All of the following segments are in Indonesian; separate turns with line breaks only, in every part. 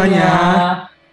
semuanya.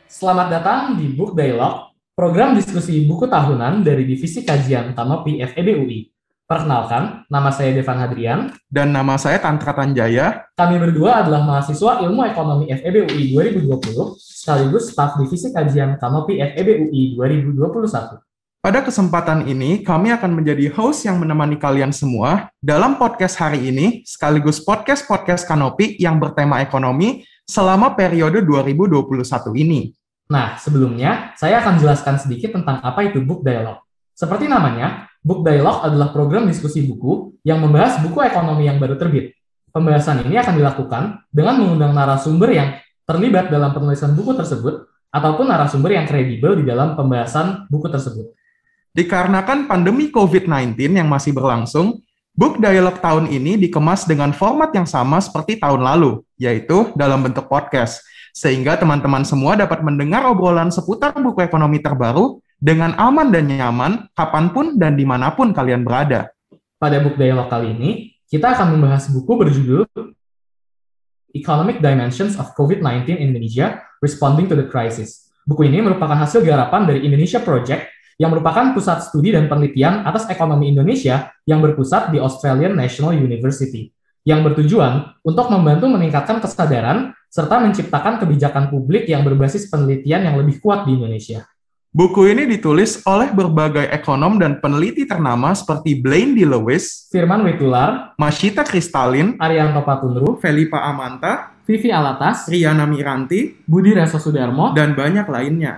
Selamat datang di Book Dialog, program diskusi buku tahunan dari Divisi Kajian Utama PFEB UI. Perkenalkan, nama saya Devan Hadrian. Dan nama saya Tantra Tanjaya. Kami berdua adalah mahasiswa Ilmu Ekonomi FEB UI 2020, sekaligus
staf Divisi Kajian Utama PFEB UI 2021. Pada kesempatan ini, kami akan menjadi host yang menemani kalian semua dalam podcast hari ini, sekaligus podcast-podcast Kanopi yang bertema ekonomi selama periode 2021 ini. Nah, sebelumnya saya akan jelaskan sedikit tentang apa itu book dialog. Seperti namanya,
book dialog adalah program diskusi buku yang membahas buku ekonomi yang baru terbit. Pembahasan ini akan dilakukan dengan mengundang narasumber yang terlibat dalam penulisan buku tersebut
ataupun narasumber yang kredibel di dalam pembahasan buku tersebut. Dikarenakan pandemi COVID-19 yang masih berlangsung, Book Dialog tahun ini dikemas dengan format yang sama seperti tahun lalu, yaitu dalam bentuk podcast, sehingga teman-teman semua dapat mendengar obrolan seputar buku ekonomi terbaru dengan aman dan nyaman, kapanpun dan dimanapun kalian berada. Pada Book Dialog kali ini, kita akan membahas buku berjudul
Economic Dimensions of COVID-19 in Indonesia, Responding to the Crisis. Buku ini merupakan hasil garapan dari Indonesia Project yang merupakan pusat studi dan penelitian atas ekonomi Indonesia yang berpusat di Australian National University, yang bertujuan untuk membantu meningkatkan kesadaran serta menciptakan kebijakan publik yang berbasis penelitian yang lebih kuat di Indonesia.
Buku ini ditulis oleh berbagai ekonom dan peneliti ternama seperti Blaine D. Lewis, Firman Witular, Mashita Kristalin, Arianto Patunru, Felipa Amanta, Vivi Alatas, Riana Miranti, Budi Reso Sudarmo, dan banyak lainnya.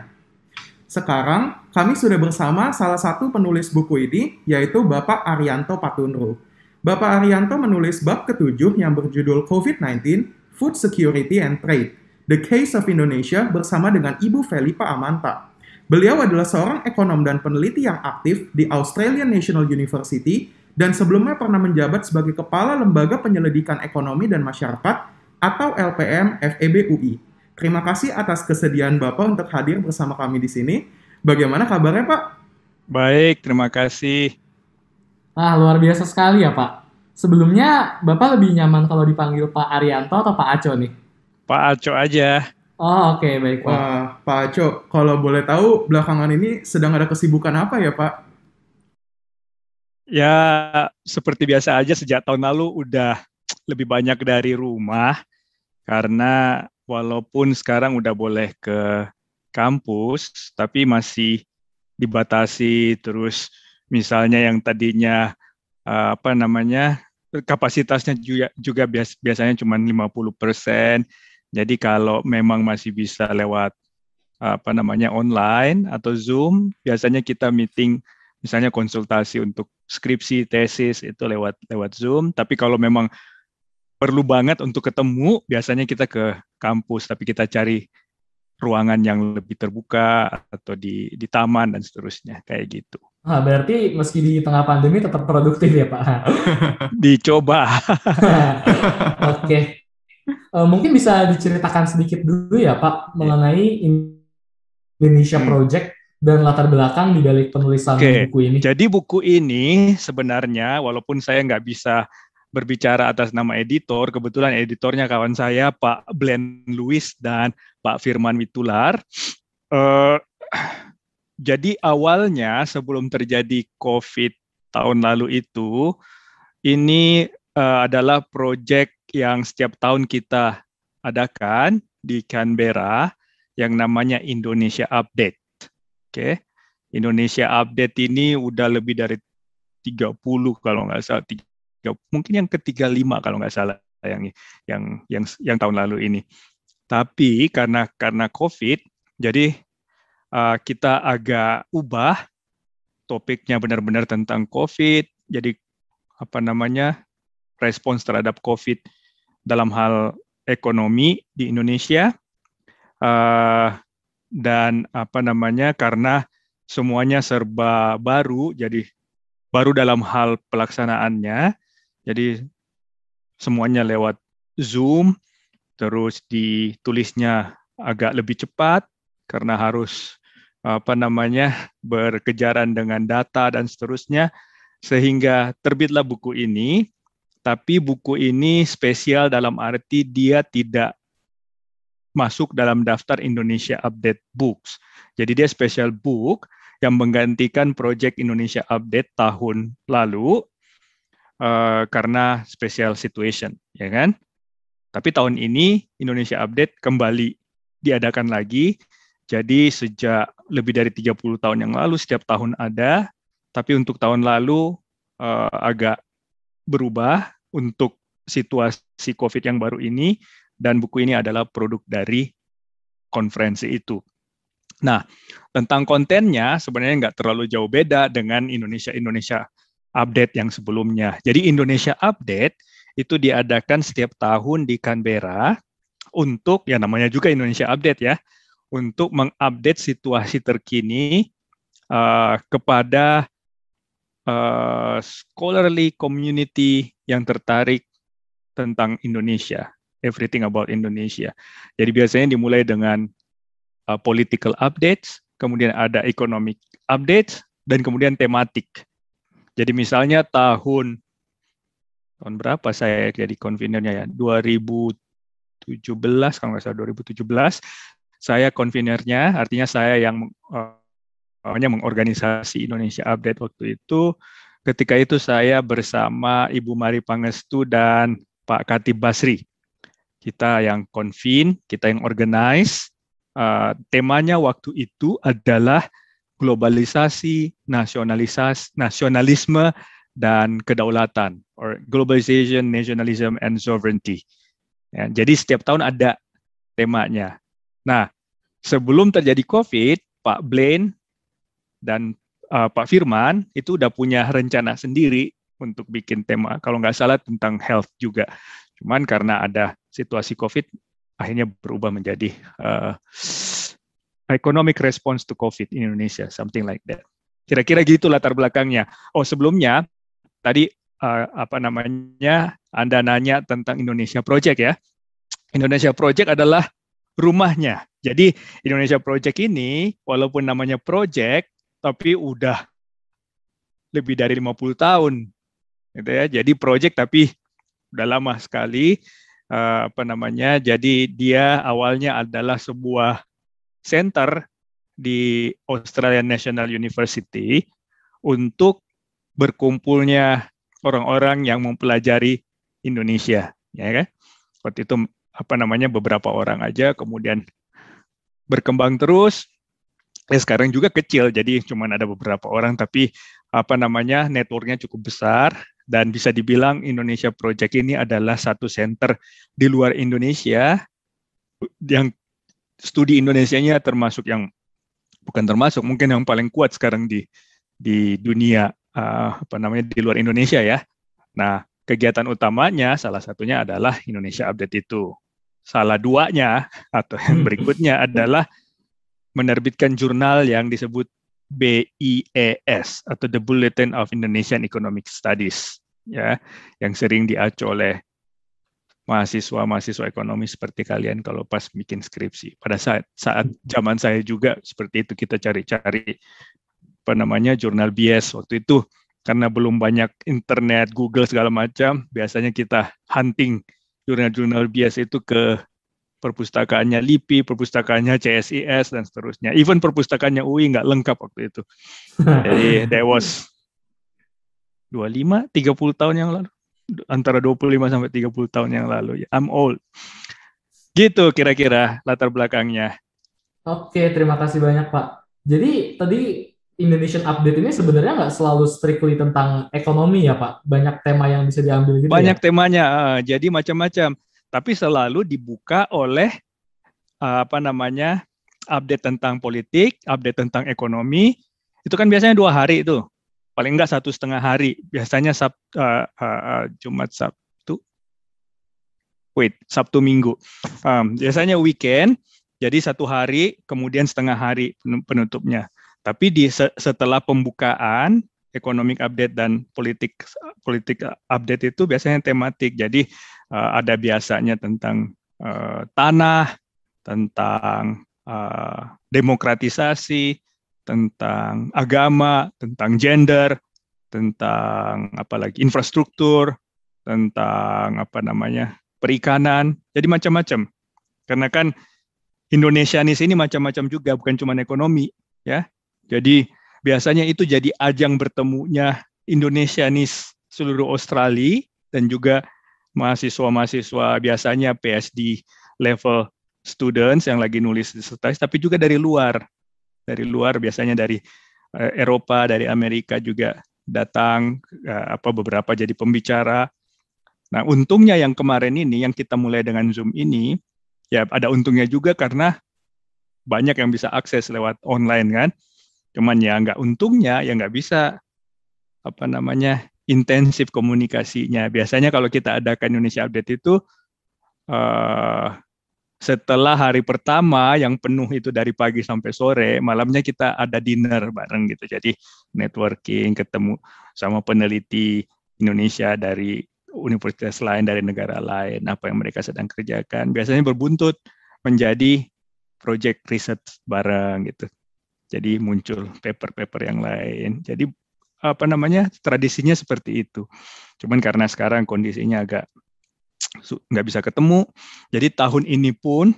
Sekarang kami sudah bersama salah satu penulis buku ini yaitu Bapak Arianto Patunru. Bapak Arianto menulis bab ketujuh yang berjudul COVID-19, Food Security and Trade, The Case of Indonesia bersama dengan Ibu Felipa Amanta. Beliau adalah seorang ekonom dan peneliti yang aktif di Australian National University dan sebelumnya pernah menjabat sebagai Kepala Lembaga Penyelidikan Ekonomi dan Masyarakat atau LPM FEB UI. Terima kasih atas kesediaan Bapak untuk hadir bersama kami di sini. Bagaimana kabarnya, Pak?
Baik, terima kasih.
Ah, luar biasa sekali ya, Pak. Sebelumnya, Bapak lebih nyaman kalau dipanggil Pak Arianto atau Pak Aco nih?
Pak Aco aja. Oh, oke, okay, baik, Pak. Wah,
Pak Aco, kalau boleh tahu, belakangan ini sedang ada kesibukan apa ya, Pak?
Ya, seperti biasa aja sejak tahun lalu udah lebih banyak dari rumah karena walaupun sekarang udah boleh ke kampus, tapi masih dibatasi terus misalnya yang tadinya eh, apa namanya kapasitasnya juga, juga biasanya cuma 50 persen. Jadi kalau memang masih bisa lewat apa namanya online atau Zoom, biasanya kita meeting misalnya konsultasi untuk skripsi, tesis itu lewat lewat Zoom. Tapi kalau memang perlu banget untuk ketemu, biasanya kita ke kampus, tapi kita cari ruangan yang lebih terbuka atau di di taman dan seterusnya kayak gitu.
Ah, berarti meski di tengah pandemi tetap produktif ya Pak?
Dicoba. Oke.
okay. Eh, mungkin bisa diceritakan sedikit dulu ya Pak yeah. mengenai Indonesia hmm. Project dan latar belakang di balik penulisan okay.
buku ini. Jadi buku ini sebenarnya walaupun saya nggak bisa berbicara atas nama editor, kebetulan editornya kawan saya Pak Blen Lewis dan Pak Firman Witular. Uh, jadi awalnya sebelum terjadi COVID tahun lalu itu, ini uh, adalah proyek yang setiap tahun kita adakan di Canberra yang namanya Indonesia Update. Oke. Okay. Indonesia Update ini udah lebih dari 30 kalau nggak salah mungkin yang ketiga lima kalau nggak salah yang yang yang yang tahun lalu ini. Tapi karena karena COVID, jadi uh, kita agak ubah topiknya benar-benar tentang COVID. Jadi apa namanya respons terhadap COVID dalam hal ekonomi di Indonesia uh, dan apa namanya karena semuanya serba baru, jadi baru dalam hal pelaksanaannya jadi semuanya lewat Zoom, terus ditulisnya agak lebih cepat karena harus apa namanya berkejaran dengan data dan seterusnya sehingga terbitlah buku ini tapi buku ini spesial dalam arti dia tidak masuk dalam daftar Indonesia Update Books. Jadi dia special book yang menggantikan Project Indonesia Update tahun lalu Eh, karena special situation, ya kan? Tapi tahun ini Indonesia Update kembali diadakan lagi. Jadi sejak lebih dari 30 tahun yang lalu setiap tahun ada, tapi untuk tahun lalu uh, agak berubah untuk situasi COVID yang baru ini dan buku ini adalah produk dari konferensi itu. Nah, tentang kontennya sebenarnya nggak terlalu jauh beda dengan Indonesia-Indonesia update yang sebelumnya. Jadi Indonesia Update itu diadakan setiap tahun di Canberra untuk ya namanya juga Indonesia Update ya, untuk mengupdate situasi terkini uh, kepada uh, scholarly community yang tertarik tentang Indonesia, everything about Indonesia. Jadi biasanya dimulai dengan uh, political updates, kemudian ada economic updates, dan kemudian tematik. Jadi misalnya tahun tahun berapa saya jadi konvenernya ya? 2017 kalau nggak salah 2017 saya konvenernya, artinya saya yang eh, namanya uh, mengorganisasi Indonesia Update waktu itu. Ketika itu saya bersama Ibu Mari Pangestu dan Pak Kati Basri. Kita yang convene, kita yang organize. Uh, temanya waktu itu adalah globalisasi, nasionalisas, nasionalisme, dan kedaulatan, or globalization, nationalism, and sovereignty. Ya, jadi setiap tahun ada temanya. Nah, sebelum terjadi COVID, Pak Blaine dan uh, Pak Firman itu udah punya rencana sendiri untuk bikin tema, kalau nggak salah tentang health juga. Cuman karena ada situasi COVID, akhirnya berubah menjadi uh, economic response to COVID in Indonesia, something like that. Kira-kira gitu latar belakangnya. Oh sebelumnya tadi uh, apa namanya Anda nanya tentang Indonesia Project ya. Indonesia Project adalah rumahnya. Jadi Indonesia Project ini walaupun namanya project tapi udah lebih dari 50 tahun gitu ya. Jadi project tapi udah lama sekali uh, apa namanya. Jadi dia awalnya adalah sebuah center di Australian National University untuk berkumpulnya orang-orang yang mempelajari Indonesia, ya kan? Waktu itu apa namanya beberapa orang aja, kemudian berkembang terus. Ya sekarang juga kecil, jadi cuma ada beberapa orang, tapi apa namanya networknya cukup besar dan bisa dibilang Indonesia Project ini adalah satu center di luar Indonesia yang studi Indonesia-nya termasuk yang bukan termasuk mungkin yang paling kuat sekarang di di dunia uh, apa namanya di luar Indonesia ya. Nah, kegiatan utamanya salah satunya adalah Indonesia Update itu. Salah duanya atau yang hmm. berikutnya adalah menerbitkan jurnal yang disebut BIES atau The Bulletin of Indonesian Economic Studies ya yang sering diacu oleh mahasiswa-mahasiswa ekonomi seperti kalian kalau pas bikin skripsi. Pada saat saat zaman saya juga seperti itu kita cari-cari apa namanya jurnal bias waktu itu karena belum banyak internet, Google segala macam, biasanya kita hunting jurnal-jurnal bias itu ke perpustakaannya LIPI, perpustakaannya CSIS dan seterusnya. Even perpustakaannya UI nggak lengkap waktu itu.
Jadi
there was 25, 30 tahun yang lalu antara 25 sampai 30 tahun yang lalu. ya. I'm old. Gitu kira-kira latar belakangnya. Oke,
terima kasih banyak Pak. Jadi tadi Indonesian Update ini sebenarnya nggak selalu strictly tentang ekonomi ya Pak. Banyak tema yang bisa diambil gitu ya? Banyak
ya? temanya, eh, jadi macam-macam. Tapi selalu dibuka oleh eh, apa namanya update tentang politik, update tentang ekonomi. Itu kan biasanya dua hari itu paling enggak satu setengah hari biasanya Sab, uh, uh, Jumat Sabtu wait Sabtu Minggu um, biasanya weekend jadi satu hari kemudian setengah hari penutupnya tapi di setelah pembukaan economic update dan politik politik update itu biasanya tematik jadi uh, ada biasanya tentang uh, tanah tentang uh, demokratisasi tentang agama, tentang gender, tentang apalagi infrastruktur, tentang apa namanya perikanan, jadi macam-macam. Karena kan Indonesianis ini macam-macam juga, bukan cuma ekonomi, ya. Jadi biasanya itu jadi ajang bertemunya Indonesianis seluruh Australia dan juga mahasiswa-mahasiswa biasanya PSD level students yang lagi nulis disertasi, tapi juga dari luar dari luar biasanya dari uh, Eropa, dari Amerika juga datang uh, apa beberapa jadi pembicara. Nah, untungnya yang kemarin ini yang kita mulai dengan Zoom ini ya ada untungnya juga karena banyak yang bisa akses lewat online kan. Cuman ya nggak untungnya ya nggak bisa apa namanya intensif komunikasinya. Biasanya kalau kita adakan Indonesia Update itu uh, setelah hari pertama yang penuh itu dari pagi sampai sore, malamnya kita ada dinner bareng gitu. Jadi networking, ketemu sama peneliti Indonesia dari universitas lain, dari negara lain, apa yang mereka sedang kerjakan. Biasanya berbuntut menjadi project riset bareng gitu. Jadi muncul paper-paper yang lain. Jadi apa namanya tradisinya seperti itu. Cuman karena sekarang kondisinya agak nggak bisa ketemu. Jadi tahun ini pun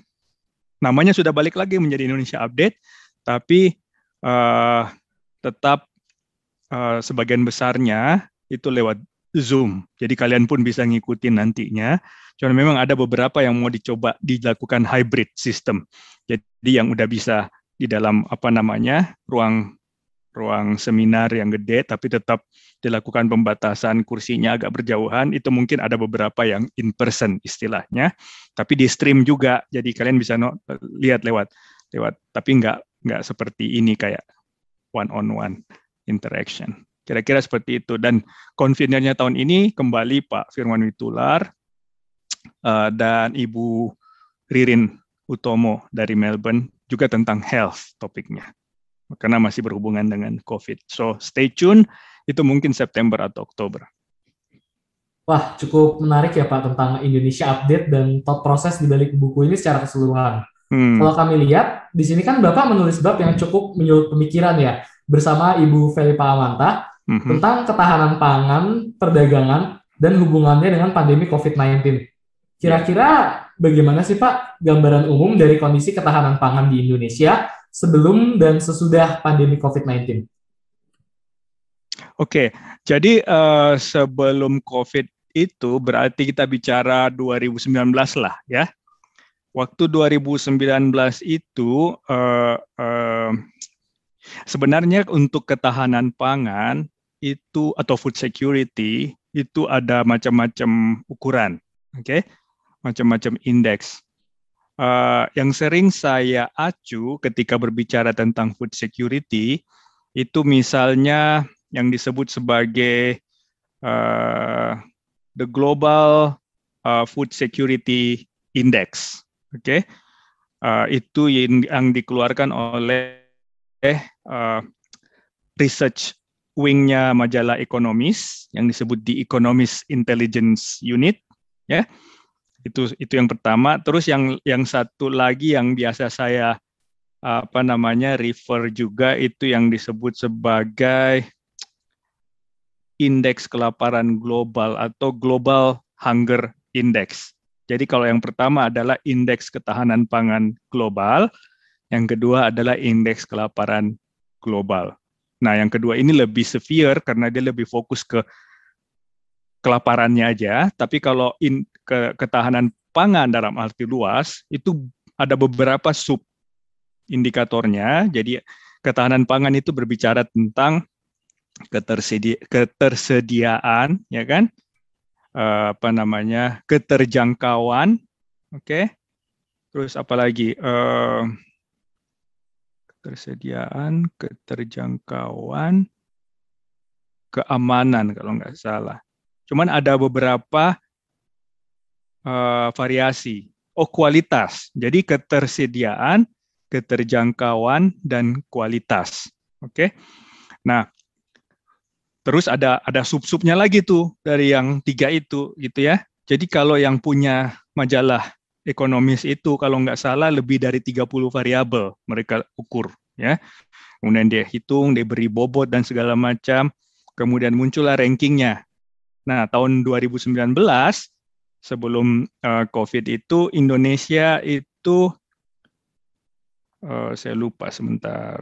namanya sudah balik lagi menjadi Indonesia Update, tapi uh, tetap uh, sebagian besarnya itu lewat Zoom. Jadi kalian pun bisa ngikutin nantinya. Cuma memang ada beberapa yang mau dicoba dilakukan hybrid system. Jadi yang udah bisa di dalam apa namanya ruang ruang seminar yang gede tapi tetap dilakukan pembatasan kursinya agak berjauhan itu mungkin ada beberapa yang in person istilahnya tapi di stream juga jadi kalian bisa no, lihat lewat lewat tapi nggak nggak seperti ini kayak one on one interaction kira-kira seperti itu dan konfinernya tahun ini kembali Pak Firman Witular uh, dan Ibu Ririn Utomo dari Melbourne juga tentang health topiknya karena masih berhubungan dengan COVID. So stay tune, itu mungkin September atau Oktober.
Wah, cukup menarik ya Pak tentang Indonesia Update dan top proses di balik buku ini secara keseluruhan.
Hmm. Kalau kami
lihat, di sini kan Bapak menulis bab yang cukup menyulut pemikiran ya, bersama Ibu Felipa Amanta hmm. tentang ketahanan pangan, perdagangan, dan hubungannya dengan pandemi COVID-19. Kira-kira bagaimana sih Pak gambaran umum dari kondisi ketahanan pangan di Indonesia sebelum dan sesudah pandemi COVID-19?
Oke, jadi uh, sebelum COVID itu berarti kita bicara 2019 lah ya. Waktu 2019 itu uh, uh, sebenarnya untuk ketahanan pangan itu atau food security itu ada macam-macam ukuran, oke, okay? macam-macam indeks. Eh, yang sering saya acu ketika berbicara tentang food security itu misalnya yang disebut sebagai uh, the global uh, food security index, oke? Okay? Uh, itu yang dikeluarkan oleh uh, research wingnya majalah ekonomis yang disebut The Economist Intelligence Unit, ya. Yeah itu itu yang pertama terus yang yang satu lagi yang biasa saya apa namanya refer juga itu yang disebut sebagai indeks kelaparan global atau global hunger index. Jadi kalau yang pertama adalah indeks ketahanan pangan global, yang kedua adalah indeks kelaparan global. Nah, yang kedua ini lebih severe karena dia lebih fokus ke kelaparannya aja, tapi kalau in, ke, ketahanan pangan dalam arti luas itu ada beberapa sub indikatornya. Jadi ketahanan pangan itu berbicara tentang ketersedia, ketersediaan, ya kan? E, apa namanya keterjangkauan, oke? Okay? Terus apalagi e, eh, ketersediaan, keterjangkauan, keamanan kalau nggak salah. Cuman ada beberapa uh, variasi. Oh, kualitas. Jadi ketersediaan, keterjangkauan dan kualitas. Oke. Okay? Nah, terus ada ada sub-subnya lagi tuh dari yang tiga itu gitu ya. Jadi kalau yang punya majalah ekonomis itu kalau nggak salah lebih dari 30 variabel mereka ukur ya. Kemudian dia hitung, dia beri bobot dan segala macam. Kemudian muncullah rankingnya. Nah, tahun 2019 sebelum uh, COVID itu Indonesia itu uh, saya lupa sebentar.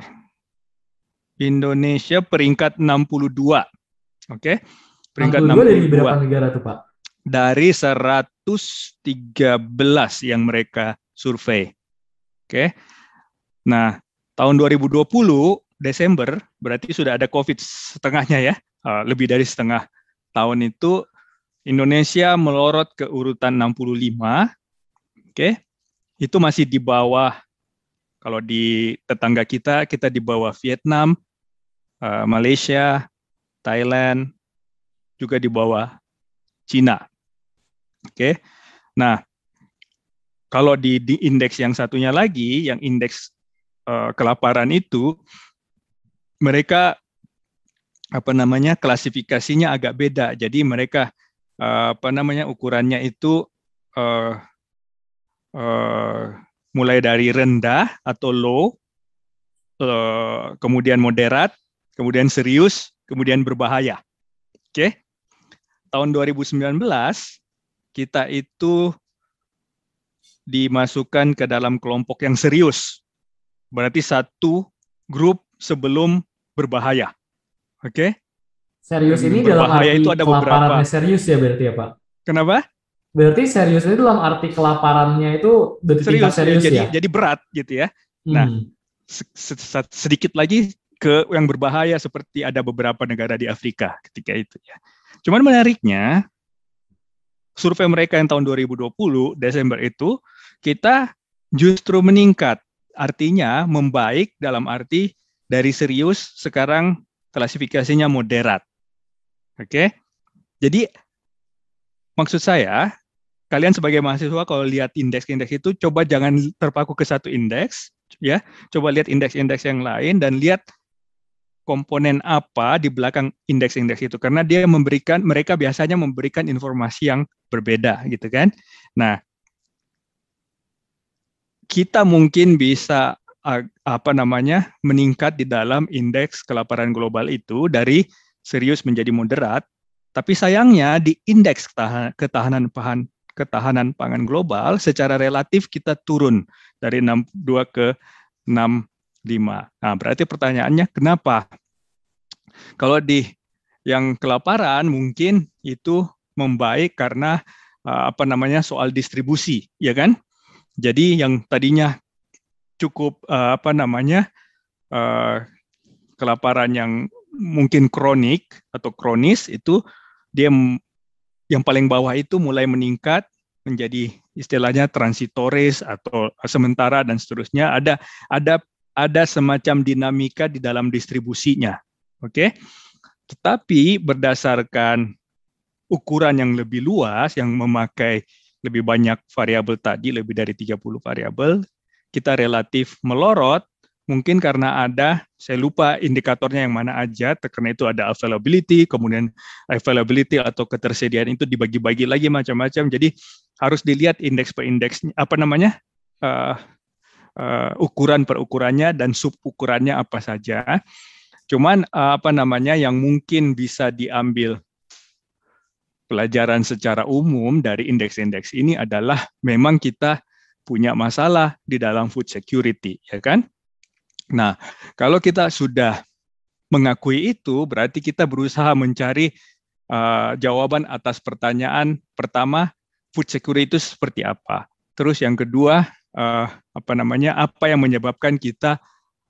Indonesia peringkat 62. Oke. Okay? Peringkat 62, 62 dari berapa negara tuh, Pak? Dari 113 yang mereka survei. Oke. Okay? Nah, tahun 2020 Desember berarti sudah ada COVID setengahnya ya, uh, lebih dari setengah tahun itu Indonesia melorot ke urutan 65. Oke. Okay? Itu masih di bawah kalau di tetangga kita kita di bawah Vietnam, uh, Malaysia, Thailand, juga di bawah Cina. Oke. Okay? Nah, kalau di, di indeks yang satunya lagi, yang indeks uh, kelaparan itu, mereka apa namanya klasifikasinya agak beda. Jadi mereka eh, apa namanya ukurannya itu uh, uh, mulai dari rendah atau low, uh, kemudian moderat, kemudian serius, kemudian berbahaya. Oke. Okay? Tahun 2019 kita itu dimasukkan ke dalam kelompok yang serius. Berarti satu grup sebelum berbahaya. Oke. Okay. Serius ini Berbahaya dalam arti itu ada kelaparannya beberapa. serius ya berarti ya Pak? Kenapa?
Berarti serius itu dalam
arti kelaparannya
itu serius, serius jadi, ya?
Jadi berat gitu ya. Hmm. Nah, sedikit lagi ke yang berbahaya seperti ada beberapa negara di Afrika ketika itu ya. Cuman menariknya survei mereka yang tahun 2020 Desember itu kita justru meningkat. Artinya membaik dalam arti dari serius sekarang klasifikasinya moderat. Oke. Jadi maksud saya kalian sebagai mahasiswa kalau lihat indeks-indeks itu coba jangan terpaku ke satu indeks ya. Coba lihat indeks-indeks yang lain dan lihat komponen apa di belakang indeks-indeks itu karena dia memberikan mereka biasanya memberikan informasi yang berbeda gitu kan. Nah, kita mungkin bisa apa namanya meningkat di dalam indeks kelaparan global itu dari serius menjadi moderat. Tapi sayangnya di indeks ketahanan pangan ketahanan pangan global secara relatif kita turun dari 62 ke 65. Nah, berarti pertanyaannya kenapa? Kalau di yang kelaparan mungkin itu membaik karena eh, apa namanya soal distribusi, ya kan? Jadi yang tadinya cukup uh, apa namanya uh, kelaparan yang mungkin kronik atau kronis itu dia yang paling bawah itu mulai meningkat menjadi istilahnya transitoris atau sementara dan seterusnya ada ada ada semacam dinamika di dalam distribusinya oke okay? tetapi berdasarkan ukuran yang lebih luas yang memakai lebih banyak variabel tadi lebih dari 30 variabel kita relatif melorot, mungkin karena ada, saya lupa indikatornya yang mana aja, karena itu ada availability, kemudian availability atau ketersediaan itu dibagi-bagi lagi macam-macam, jadi harus dilihat indeks per indeks, apa namanya, uh, uh, ukuran per ukurannya dan sub ukurannya apa saja. Cuman uh, apa namanya yang mungkin bisa diambil pelajaran secara umum dari indeks-indeks ini adalah memang kita punya masalah di dalam food security, ya kan? Nah, kalau kita sudah mengakui itu, berarti kita berusaha mencari uh, jawaban atas pertanyaan pertama, food security itu seperti apa? Terus yang kedua, uh, apa namanya? Apa yang menyebabkan kita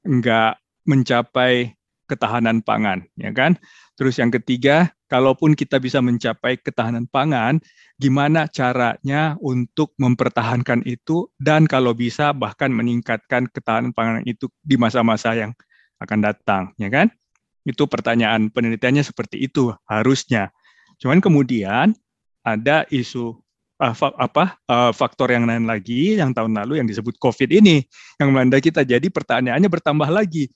nggak mencapai ketahanan pangan, ya kan? Terus yang ketiga, kalaupun kita bisa mencapai ketahanan pangan, gimana caranya untuk mempertahankan itu dan kalau bisa bahkan meningkatkan ketahanan pangan itu di masa-masa yang akan datang, ya kan? Itu pertanyaan penelitiannya seperti itu harusnya. Cuman kemudian ada isu uh, fa apa uh, faktor yang lain lagi yang tahun lalu yang disebut COVID ini yang melanda kita. Jadi pertanyaannya bertambah lagi,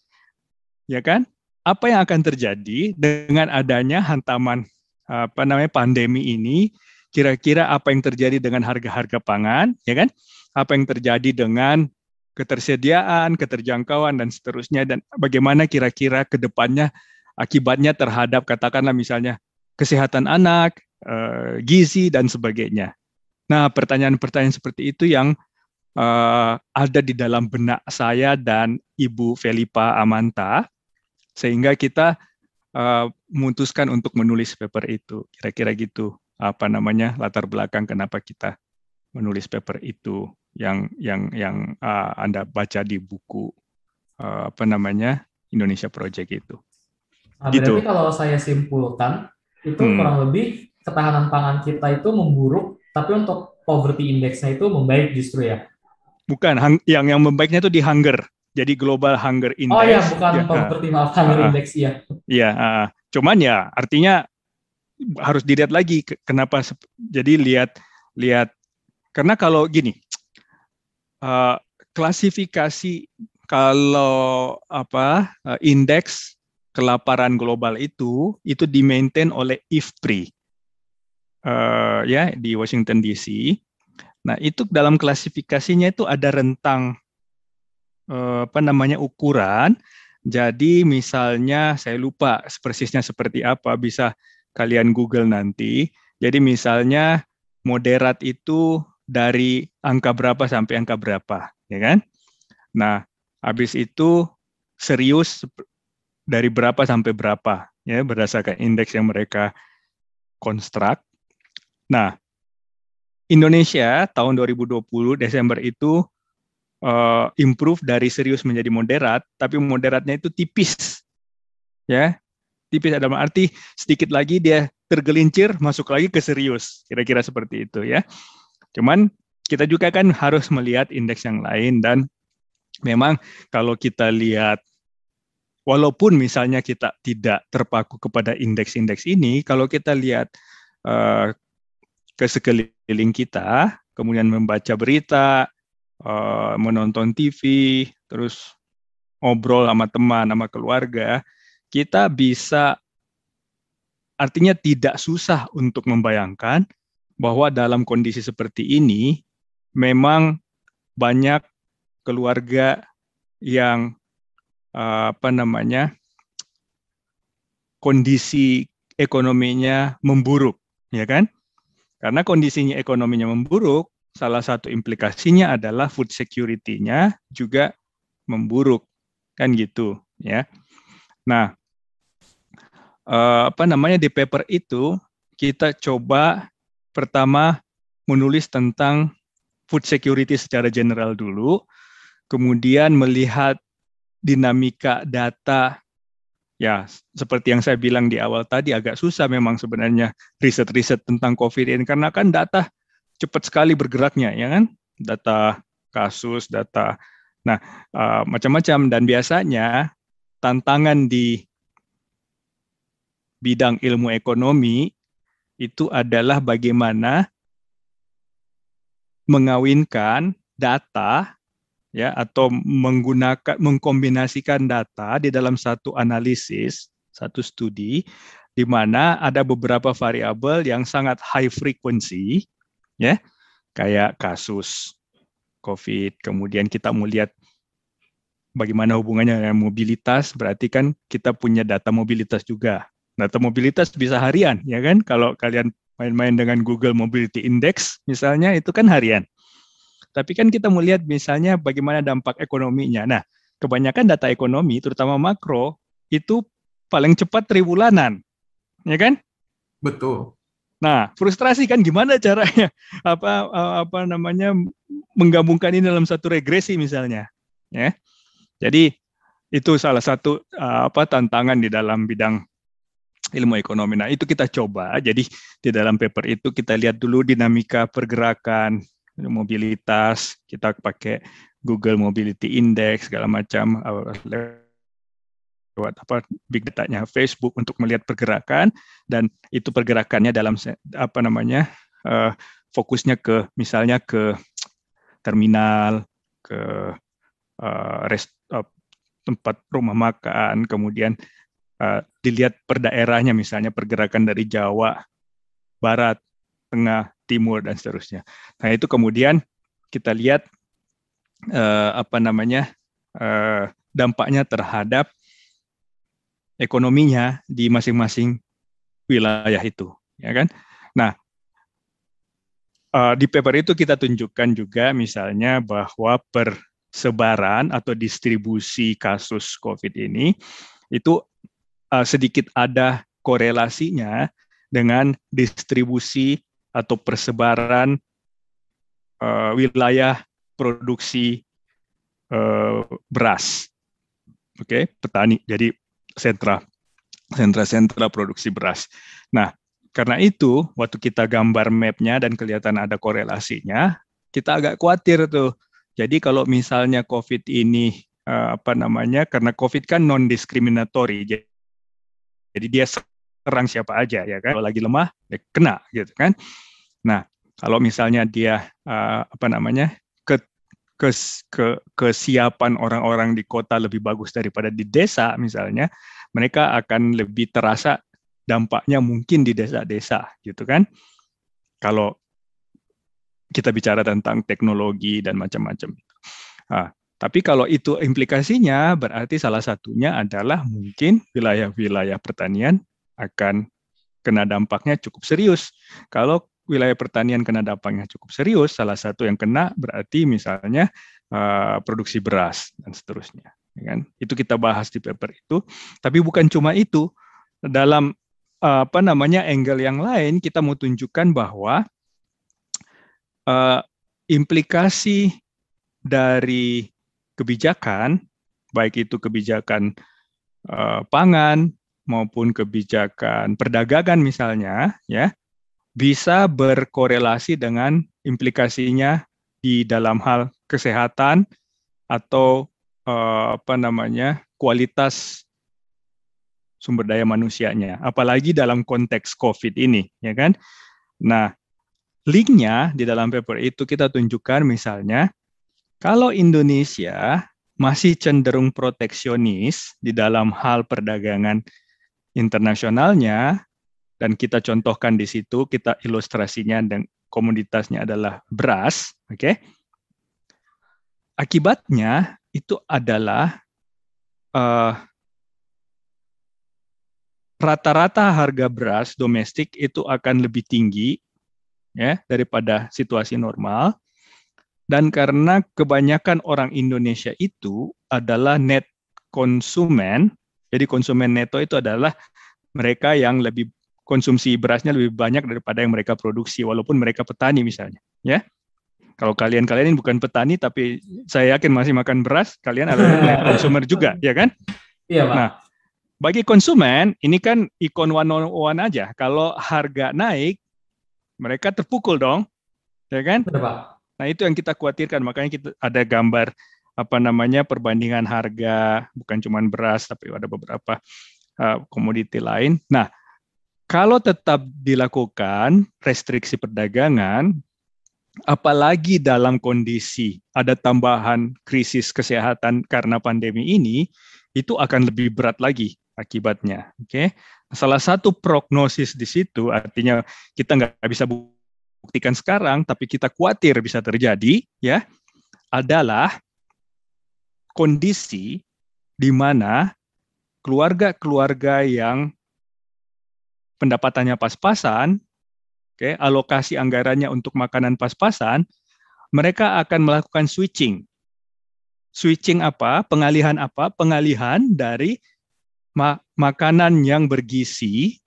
ya kan? apa yang akan terjadi dengan adanya hantaman apa namanya pandemi ini kira-kira apa yang terjadi dengan harga-harga pangan ya kan apa yang terjadi dengan ketersediaan keterjangkauan dan seterusnya dan bagaimana kira-kira kedepannya akibatnya terhadap katakanlah misalnya kesehatan anak eh, gizi dan sebagainya nah pertanyaan-pertanyaan seperti itu yang uh, ada di dalam benak saya dan Ibu Felipa Amanta sehingga kita uh, memutuskan untuk menulis paper itu kira-kira gitu apa namanya latar belakang kenapa kita menulis paper itu yang yang yang uh, anda baca di buku uh, apa namanya Indonesia Project itu. Nah, gitu. kalau
saya simpulkan itu hmm. kurang lebih ketahanan pangan kita itu memburuk, tapi untuk poverty indexnya
itu membaik justru ya. Bukan, yang yang membaiknya itu di hunger jadi global hunger oh, index. Oh ya, bukan ya, property uh, ah, hunger uh, ah. index ya. Iya, uh, cuman ya artinya harus dilihat lagi kenapa jadi lihat lihat karena kalau gini uh, klasifikasi kalau apa uh, indeks kelaparan global itu itu di maintain oleh IFPRI uh, eh, ya di Washington DC. Nah itu dalam klasifikasinya itu ada rentang Eh, apa namanya ukuran. Jadi misalnya saya lupa persisnya seperti apa, bisa kalian Google nanti. Jadi misalnya moderat itu dari angka berapa sampai angka berapa, ya kan? Nah, habis itu serius dari berapa sampai berapa, ya berdasarkan indeks yang mereka konstruk. Nah, Indonesia tahun 2020 Desember itu uh, improve dari serius menjadi moderat, tapi moderatnya itu tipis. Ya. Tipis dalam arti sedikit lagi dia tergelincir masuk lagi ke serius. Kira-kira seperti itu ya. Cuman kita juga kan harus melihat indeks yang lain dan memang kalau kita lihat walaupun misalnya kita tidak terpaku kepada indeks-indeks ini, kalau kita lihat uh, ke sekeliling kita, kemudian membaca berita, Eh, menonton TV, terus ngobrol sama teman, sama keluarga, kita bisa artinya tidak susah untuk membayangkan bahwa dalam kondisi seperti ini memang banyak keluarga yang eh, apa namanya kondisi ekonominya memburuk, ya kan? Karena kondisinya ekonominya memburuk, salah satu implikasinya adalah food security-nya juga memburuk kan gitu ya. Nah, eh, apa namanya di paper itu kita coba pertama menulis tentang food security secara general dulu, kemudian melihat dinamika data ya seperti yang saya bilang di awal tadi agak susah memang sebenarnya riset-riset tentang COVID ini karena kan data cepat sekali bergeraknya, ya kan? Data kasus, data, nah eh, macam-macam dan biasanya tantangan di bidang ilmu ekonomi itu adalah bagaimana mengawinkan data ya atau menggunakan mengkombinasikan data di dalam satu analisis, satu studi di mana ada beberapa variabel yang sangat high frequency ya kayak kasus COVID. Kemudian kita mau lihat bagaimana hubungannya dengan mobilitas, berarti kan kita punya data mobilitas juga. Data mobilitas bisa harian, ya kan? Kalau kalian main-main dengan Google Mobility Index, misalnya itu kan harian. Tapi kan kita mau lihat misalnya bagaimana dampak ekonominya. Nah, kebanyakan data ekonomi, terutama makro, itu paling cepat triwulanan, ya kan? Betul. Nah, frustrasi kan gimana caranya apa eh, apa namanya menggabungkan ini dalam satu regresi misalnya, ya. Jadi itu salah satu eh, apa tantangan di dalam bidang ilmu ekonomi. Nah, itu kita coba. Jadi di dalam paper itu kita lihat dulu dinamika pergerakan mobilitas, kita pakai Google Mobility Index segala macam eh, lewat apa big datanya Facebook untuk melihat pergerakan dan itu pergerakannya dalam apa namanya uh, fokusnya ke misalnya ke terminal ke uh, rest uh, tempat rumah makan kemudian uh, dilihat per daerahnya misalnya pergerakan dari Jawa Barat Tengah Timur dan seterusnya nah itu kemudian kita lihat uh, apa namanya uh, dampaknya terhadap ekonominya di masing-masing wilayah itu, ya kan? Nah, eh, di paper itu kita tunjukkan juga misalnya bahwa persebaran atau distribusi kasus COVID ini itu eh, sedikit ada korelasinya dengan distribusi atau persebaran eh, wilayah produksi beras. Oke, petani. Jadi sentra sentra-sentra produksi beras. Nah, karena itu waktu kita gambar mapnya dan kelihatan ada korelasinya, kita agak khawatir tuh. Jadi kalau misalnya COVID ini eh, apa namanya karena COVID kan non diskriminatory, jadi dia serang siapa aja ya kan. Kalau lagi lemah, ya kena gitu kan. Nah, kalau misalnya dia eh, apa namanya kes, ke, kesiapan orang-orang di kota lebih bagus daripada di desa misalnya, mereka akan lebih terasa dampaknya mungkin di desa-desa gitu kan. Kalau kita bicara tentang teknologi dan macam-macam. Nah, tapi kalau itu implikasinya berarti salah satunya adalah mungkin wilayah-wilayah pertanian akan kena dampaknya cukup serius. Kalau wilayah pertanian kena dampaknya cukup serius, salah satu yang kena berarti misalnya uh, produksi beras dan seterusnya. Ya kan? Itu kita bahas di paper itu. Tapi bukan cuma itu, dalam uh, apa namanya angle yang lain kita mau tunjukkan bahwa uh, implikasi dari kebijakan, baik itu kebijakan uh, pangan maupun kebijakan perdagangan misalnya, ya bisa berkorelasi dengan implikasinya di dalam hal kesehatan atau uh, apa namanya kualitas sumber daya manusianya, apalagi dalam konteks COVID ini, ya kan? Nah, linknya di dalam paper itu kita tunjukkan misalnya, kalau Indonesia masih cenderung proteksionis di dalam hal perdagangan internasionalnya, dan kita contohkan di situ kita ilustrasinya dan komoditasnya adalah beras, oke? Okay? Akibatnya itu adalah rata eh, rata-rata harga beras domestik itu akan lebih tinggi ya daripada situasi normal dan karena kebanyakan orang Indonesia itu adalah net konsumen jadi konsumen neto itu adalah mereka yang lebih konsumsi berasnya lebih banyak daripada yang mereka produksi walaupun mereka petani misalnya ya kalau kalian kalian ini bukan petani tapi saya yakin masih makan beras kalian adalah konsumer juga ya kan iya pak nah bagi konsumen ini kan ikon one on one aja kalau harga naik mereka terpukul dong ya kan nah itu yang kita khawatirkan makanya kita ada gambar apa namanya perbandingan harga bukan cuma beras tapi ada beberapa uh, komoditi lain nah kalau tetap dilakukan restriksi perdagangan, apalagi dalam kondisi ada tambahan krisis kesehatan karena pandemi ini, itu akan lebih berat lagi akibatnya. Oke, okay? salah satu prognosis di situ artinya kita nggak bisa buktikan sekarang, tapi kita khawatir bisa terjadi, ya, adalah kondisi di mana keluarga-keluarga yang pendapatannya pas-pasan, oke, okay, alokasi anggarannya untuk makanan pas-pasan, mereka akan melakukan switching. Switching apa? Pengalihan apa? Pengalihan dari ma makanan yang bergizi,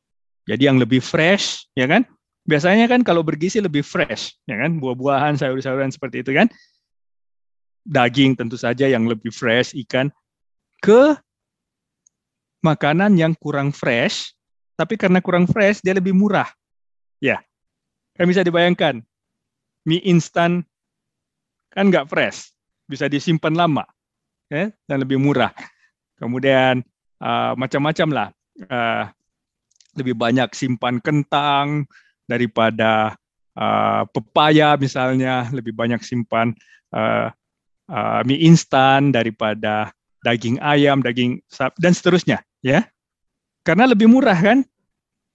jadi yang lebih fresh, ya kan? Biasanya kan kalau bergizi lebih fresh, ya kan? Buah-buahan, sayur-sayuran seperti itu kan. Daging tentu saja yang lebih fresh, ikan ke makanan yang kurang fresh, tapi karena kurang fresh dia lebih murah. Ya, kan bisa dibayangkan mie instan kan nggak fresh, bisa disimpan lama ya, dan lebih murah. Kemudian uh, macam-macam lah, uh, lebih banyak simpan kentang daripada uh, pepaya misalnya, lebih banyak simpan uh, uh, mie instan daripada daging ayam, daging dan seterusnya ya. Karena lebih murah kan?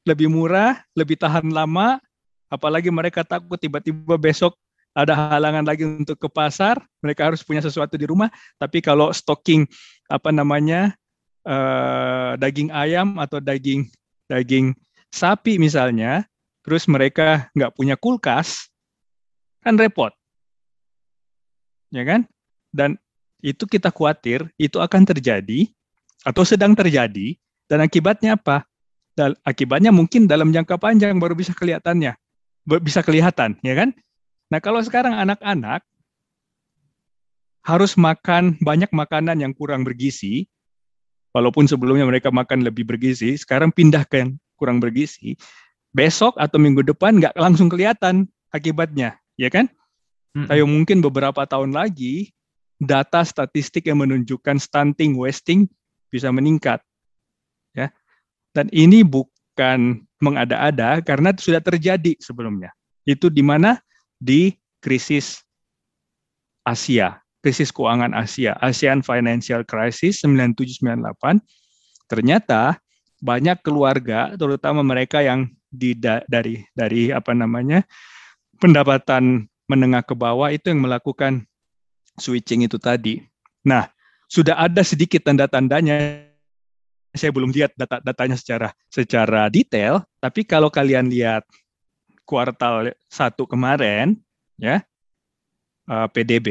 Lebih murah, lebih tahan lama, apalagi mereka takut tiba-tiba besok ada halangan lagi untuk ke pasar, mereka harus punya sesuatu di rumah, tapi kalau stocking apa namanya? Eh, daging ayam atau daging daging sapi misalnya, terus mereka nggak punya kulkas, kan repot. Ya kan? Dan itu kita khawatir itu akan terjadi atau sedang terjadi dan akibatnya apa? Dan akibatnya mungkin dalam jangka panjang baru bisa kelihatannya, bisa kelihatan, ya kan? Nah kalau sekarang anak-anak harus makan banyak makanan yang kurang bergizi, walaupun sebelumnya mereka makan lebih bergizi, sekarang pindah ke yang kurang bergizi, besok atau minggu depan nggak langsung kelihatan akibatnya, ya kan? Tapi mungkin beberapa tahun lagi data statistik yang menunjukkan stunting, wasting bisa meningkat. Dan ini bukan mengada-ada karena sudah terjadi sebelumnya. Itu di mana? Di krisis Asia, krisis keuangan Asia, ASEAN Financial Crisis 9798. Ternyata banyak keluarga, terutama mereka yang di dari dari apa namanya pendapatan menengah ke bawah itu yang melakukan switching itu tadi. Nah, sudah ada sedikit tanda-tandanya saya belum lihat data datanya secara secara detail, tapi kalau kalian lihat kuartal satu kemarin, ya uh, eh, PDB,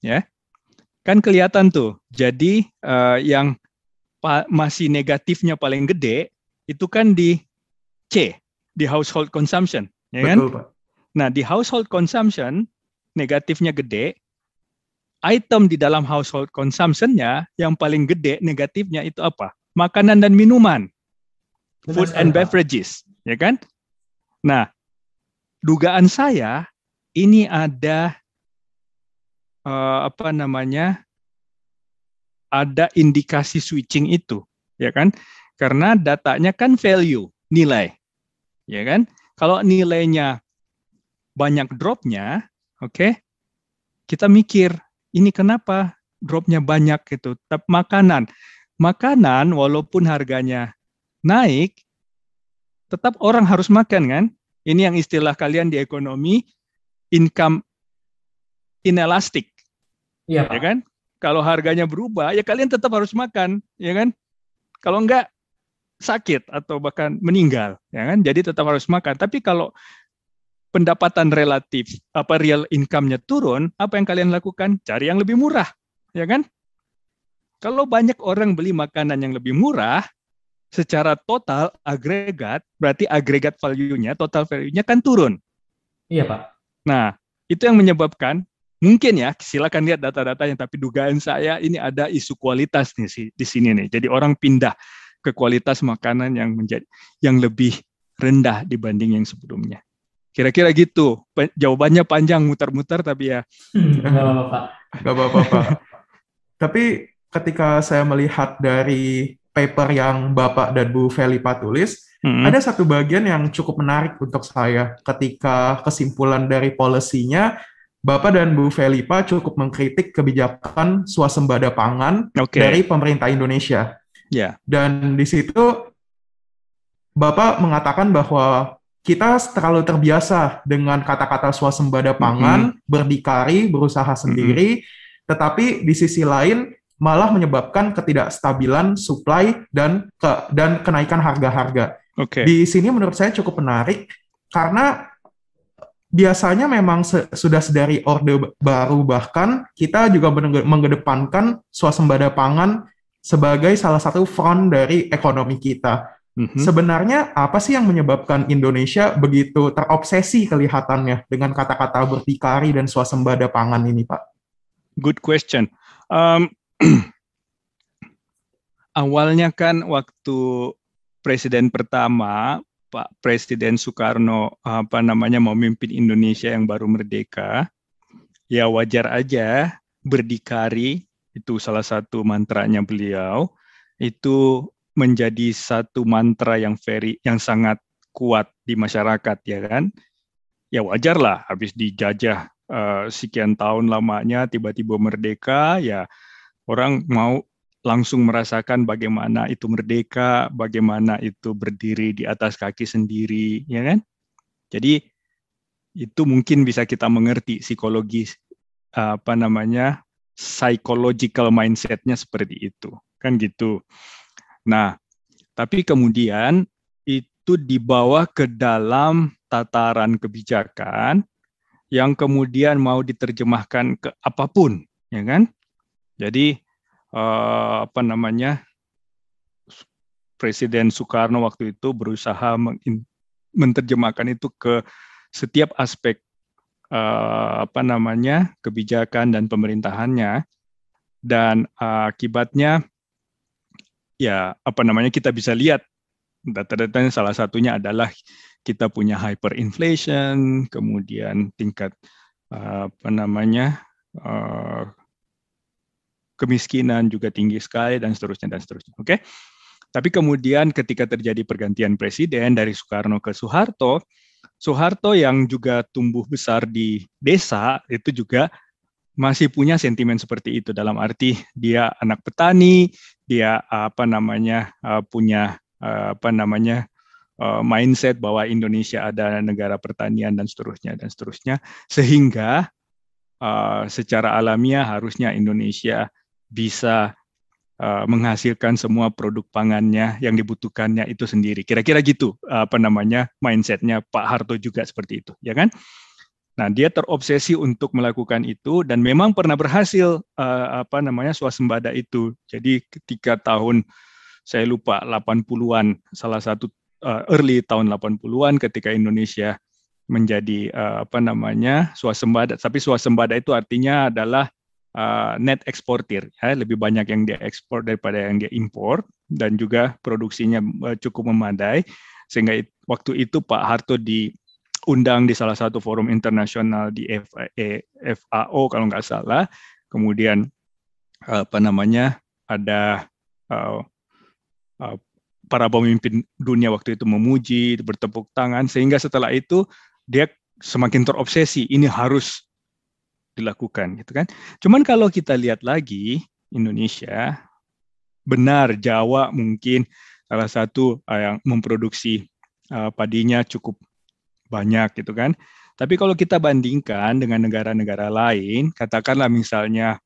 ya kan kelihatan tuh. Jadi uh, yang masih negatifnya paling gede itu kan di C, di household consumption, ya kan? Betul, kan? Pak. Nah, di household consumption negatifnya gede, item di dalam household consumption yang paling gede negatifnya itu apa? makanan dan minuman, food and beverages, ya kan? Nah, dugaan saya ini ada uh, apa namanya? Ada indikasi switching itu, ya kan? Karena datanya kan value, nilai, ya kan? Kalau nilainya banyak dropnya, oke, okay, kita mikir ini kenapa dropnya banyak gitu. Tapi makanan, makanan walaupun harganya naik, tetap orang harus makan kan? Ini yang istilah kalian di ekonomi income inelastic, iya, ya, ya kan? Kalau harganya berubah, ya kalian tetap harus makan, ya kan? Kalau enggak sakit atau bahkan meninggal, ya kan? Jadi tetap harus makan. Tapi kalau pendapatan relatif apa real income-nya turun, apa yang kalian lakukan? Cari yang lebih murah, ya kan? Kalau banyak orang beli makanan yang lebih murah, secara total agregat, berarti agregat value-nya, total value-nya kan turun. Iya, Pak. Nah, itu yang menyebabkan mungkin ya, silakan lihat data-datanya, tapi dugaan saya ini ada isu kualitas nih di sini nih. Jadi orang pindah ke kualitas makanan yang menjadi yang lebih rendah dibanding yang sebelumnya. Kira-kira gitu. Jawabannya panjang muter-muter tapi ya.
Enggak hmm, apa-apa, Pak.
Enggak apa-apa, Pak.
Tapi ketika saya melihat dari paper yang Bapak dan Bu Felipa tulis, hmm. ada satu bagian yang cukup menarik untuk saya ketika kesimpulan dari polisinya Bapak dan Bu Felipa cukup mengkritik kebijakan swasembada pangan okay. dari pemerintah Indonesia. Yeah. Dan di situ Bapak mengatakan bahwa kita terlalu terbiasa dengan kata-kata swasembada pangan, mm -hmm. berdikari, berusaha sendiri, mm -hmm. tetapi di sisi lain malah menyebabkan ketidakstabilan supply dan ke, dan kenaikan harga-harga. Okay. Di sini menurut saya cukup menarik karena biasanya memang se sudah sedari orde baru bahkan kita juga mengedepankan swasembada pangan sebagai salah satu front dari ekonomi kita. Mm-hmm. Sebenarnya apa sih yang menyebabkan Indonesia begitu terobsesi kelihatannya dengan kata-kata bertikari dan swasembada pangan ini, Pak?
Good question. Um, awalnya kan waktu presiden pertama Pak Presiden Soekarno apa namanya memimpin Indonesia yang baru merdeka, ya wajar aja berdikari itu salah satu mantranya beliau itu menjadi satu mantra yang very yang sangat kuat di masyarakat ya kan. Ya wajar lah habis dijajah uh, sekian tahun lamanya tiba-tiba merdeka ya orang mau langsung merasakan bagaimana itu merdeka, bagaimana itu berdiri di atas kaki sendiri, ya kan? Jadi itu mungkin bisa kita mengerti psikologi apa namanya psychological mindsetnya seperti itu kan gitu nah tapi kemudian itu dibawa ke dalam tataran kebijakan yang kemudian mau diterjemahkan ke apapun ya kan jadi eh, apa namanya Presiden Soekarno waktu itu berusaha menterjemahkan itu ke setiap aspek eh, apa namanya kebijakan dan pemerintahannya dan eh, akibatnya ya apa namanya kita bisa lihat data-datanya salah satunya adalah kita punya hyperinflation, kemudian tingkat eh, apa namanya eh, kemiskinan juga tinggi sekali dan seterusnya dan seterusnya. Oke. Okay? Tapi kemudian ketika terjadi pergantian presiden dari Soekarno ke Soeharto, Soeharto yang juga tumbuh besar di desa itu juga masih punya sentimen seperti itu dalam arti dia anak petani, dia apa namanya eh, punya eh, apa namanya eh, mindset bahwa Indonesia ada negara pertanian dan seterusnya dan seterusnya sehingga secara alamiah harusnya Indonesia bisa uh, menghasilkan semua produk pangannya yang dibutuhkannya itu sendiri. Kira-kira gitu apa namanya mindsetnya Pak Harto juga seperti itu, ya kan? Nah, dia terobsesi untuk melakukan itu dan memang pernah berhasil uh, apa namanya swasembada itu. Jadi ketika tahun saya lupa 80-an, salah satu uh, early tahun 80-an ketika Indonesia menjadi uh, apa namanya swasembada. Tapi swasembada itu artinya adalah uh, net eksportir, ya, lebih banyak yang diekspor daripada yang diimpor, dan juga produksinya eh, cukup memadai sehingga waktu itu Pak Harto diundang di salah satu forum internasional di FAO e, kalau nggak salah, kemudian eh, apa namanya ada para pemimpin dunia waktu itu memuji, bertepuk tangan sehingga setelah itu dia semakin terobsesi ini harus dilakukan gitu kan. Cuman kalau kita lihat lagi Indonesia benar Jawa mungkin salah satu eh, yang memproduksi uh, padinya cukup banyak gitu kan. Tapi kalau kita bandingkan dengan negara-negara lain, katakanlah misalnya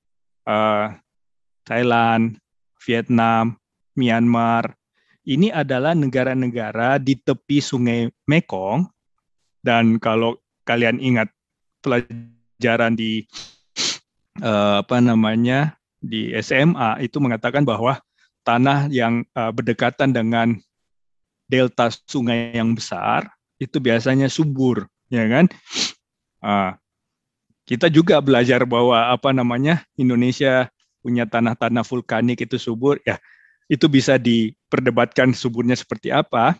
uh, Thailand, Vietnam, Myanmar, ini adalah negara-negara di tepi Sungai Mekong. Dan kalau kalian ingat pelajaran pelajaran di uh, apa namanya di SMA itu mengatakan bahwa tanah yang uh, berdekatan dengan delta sungai yang besar itu biasanya subur, ya kan? Uh, kita juga belajar bahwa apa namanya Indonesia punya tanah-tanah vulkanik itu subur, ya itu bisa diperdebatkan suburnya seperti apa.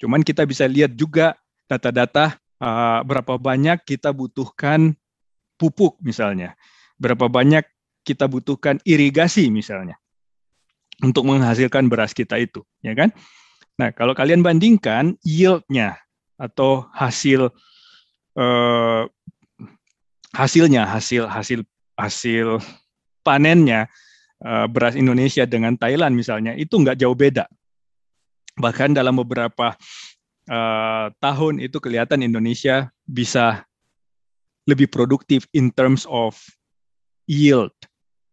Cuman kita bisa lihat juga data-data uh, berapa banyak kita butuhkan pupuk misalnya, berapa banyak kita butuhkan irigasi misalnya untuk menghasilkan beras kita itu, ya kan? Nah, kalau kalian bandingkan yieldnya atau hasil eh, hasilnya hasil hasil hasil panennya eh, beras Indonesia dengan Thailand misalnya itu nggak jauh beda. Bahkan dalam beberapa eh, tahun itu kelihatan Indonesia bisa lebih produktif in terms of yield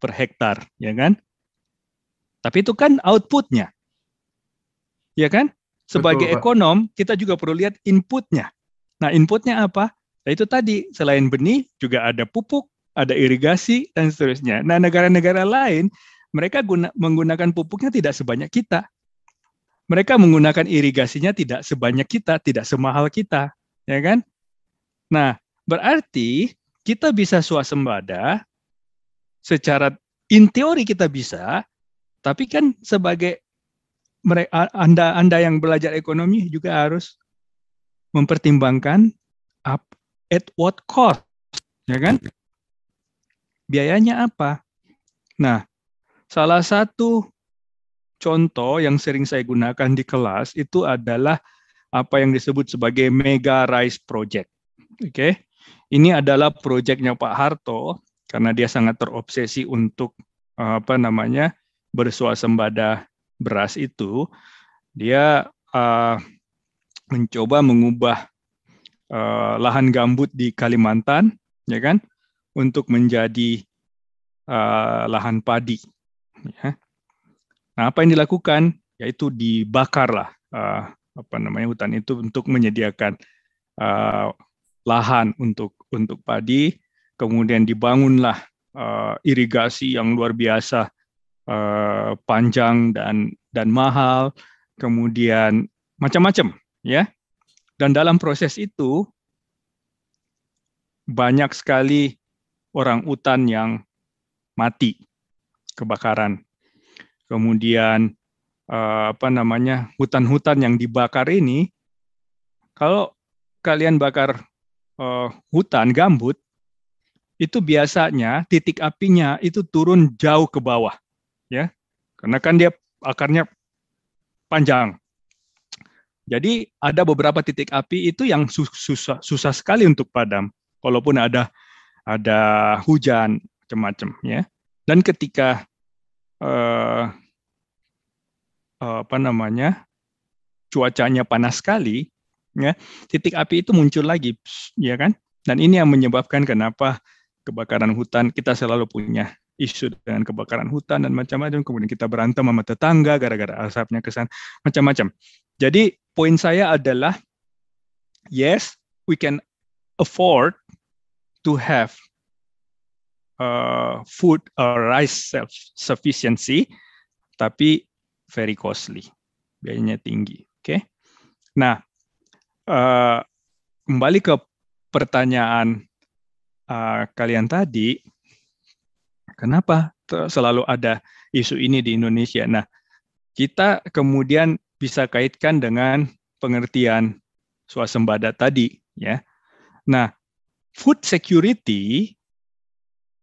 per hektar, ya kan? Tapi itu kan outputnya, ya kan? Sebagai Betul, ekonom kita juga perlu lihat inputnya. Nah inputnya apa? Nah, itu tadi selain benih juga ada pupuk, ada irigasi dan seterusnya. Nah negara-negara lain mereka guna, menggunakan pupuknya tidak sebanyak kita. Mereka menggunakan irigasinya tidak sebanyak kita, tidak semahal kita, ya kan? Nah, Berarti kita bisa swasembada secara in teori kita bisa, tapi kan sebagai mereka Anda Anda yang belajar ekonomi juga harus mempertimbangkan up at what cost, ya kan? Biayanya apa? Nah, salah satu contoh yang sering saya gunakan di kelas itu adalah apa yang disebut sebagai mega rice project. Oke. Okay? Ini adalah proyeknya Pak Harto karena dia sangat terobsesi untuk eh, apa namanya bersuasembada beras itu. Dia uh, mencoba mengubah uh, lahan gambut di Kalimantan, ya kan, untuk menjadi uh, lahan padi. Ya. Nah, apa yang dilakukan? Yaitu dibakarlah uh, apa namanya hutan itu untuk menyediakan uh, lahan untuk untuk padi, kemudian dibangunlah uh, irigasi yang luar biasa uh, panjang dan dan mahal, kemudian macam-macam ya. Dan dalam proses itu banyak sekali orang utan yang mati kebakaran. Kemudian eh, apa namanya hutan-hutan yang dibakar ini, kalau kalian bakar uh, hutan gambut itu biasanya titik apinya itu turun jauh ke bawah, ya, karena kan dia akarnya panjang. Jadi ada beberapa titik api itu yang susah susah sekali untuk padam, walaupun ada ada hujan macam-macam, ya. Dan ketika uh, apa namanya cuacanya panas sekali, ya titik api itu muncul lagi ya kan dan ini yang menyebabkan kenapa kebakaran hutan kita selalu punya isu dengan kebakaran hutan dan macam-macam kemudian kita berantem sama tetangga gara-gara asapnya kesan macam-macam jadi poin saya adalah yes we can afford to have uh, food or rice self sufficiency tapi very costly biayanya tinggi oke okay? nah Eh, kembali ke pertanyaan uh, kalian tadi, kenapa selalu ada isu ini di Indonesia? Nah, kita kemudian bisa kaitkan dengan pengertian swasembada tadi, ya. Nah, food security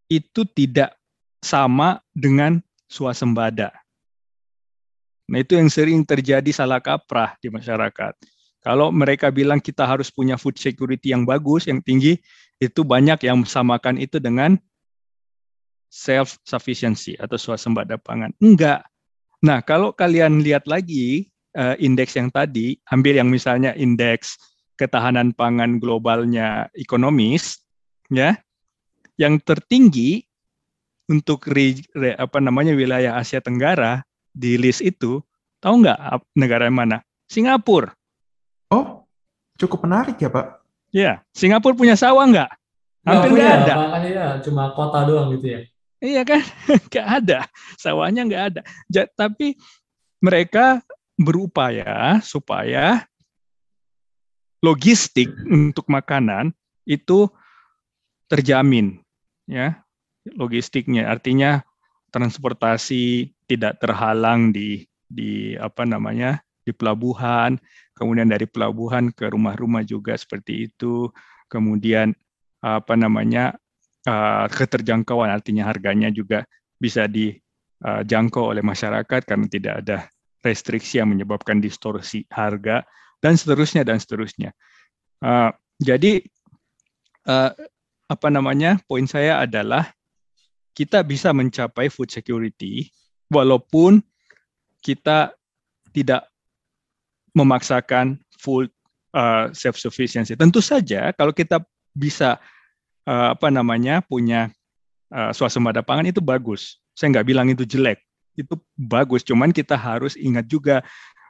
itu tidak sama dengan swasembada. Nah, itu yang sering terjadi salah kaprah di masyarakat. Kalau mereka bilang kita harus punya food security yang bagus, yang tinggi, itu banyak yang samakan itu dengan self sufficiency atau swasembada pangan. Enggak. Nah, kalau kalian lihat lagi uh, indeks yang tadi, ambil yang misalnya indeks ketahanan pangan globalnya ekonomis, ya, yang tertinggi untuk re, re, apa namanya wilayah Asia Tenggara di list itu, tahu nggak negara mana? Singapura. Oh, cukup menarik ya Pak. Iya, Singapura punya sawah nggak? Hampir nggak ada. Makanya ya,
cuma kota doang
gitu ya. Iya kan, nggak ada sawahnya nggak ada. Ja, tapi mereka berupaya supaya logistik untuk makanan itu terjamin ya logistiknya artinya transportasi tidak terhalang di di apa namanya di pelabuhan kemudian dari pelabuhan ke rumah-rumah juga seperti itu, kemudian apa namanya eh, keterjangkauan artinya harganya juga bisa dijangkau eh, oleh masyarakat karena tidak ada restriksi yang menyebabkan distorsi harga dan seterusnya dan seterusnya. Eh, jadi apa namanya poin saya adalah kita bisa mencapai food security walaupun kita tidak memaksakan full uh, self sufficiency. Tentu saja kalau kita bisa uh, apa namanya punya uh, swasembada pangan itu bagus. Saya nggak bilang itu jelek, itu bagus. Cuman kita harus ingat juga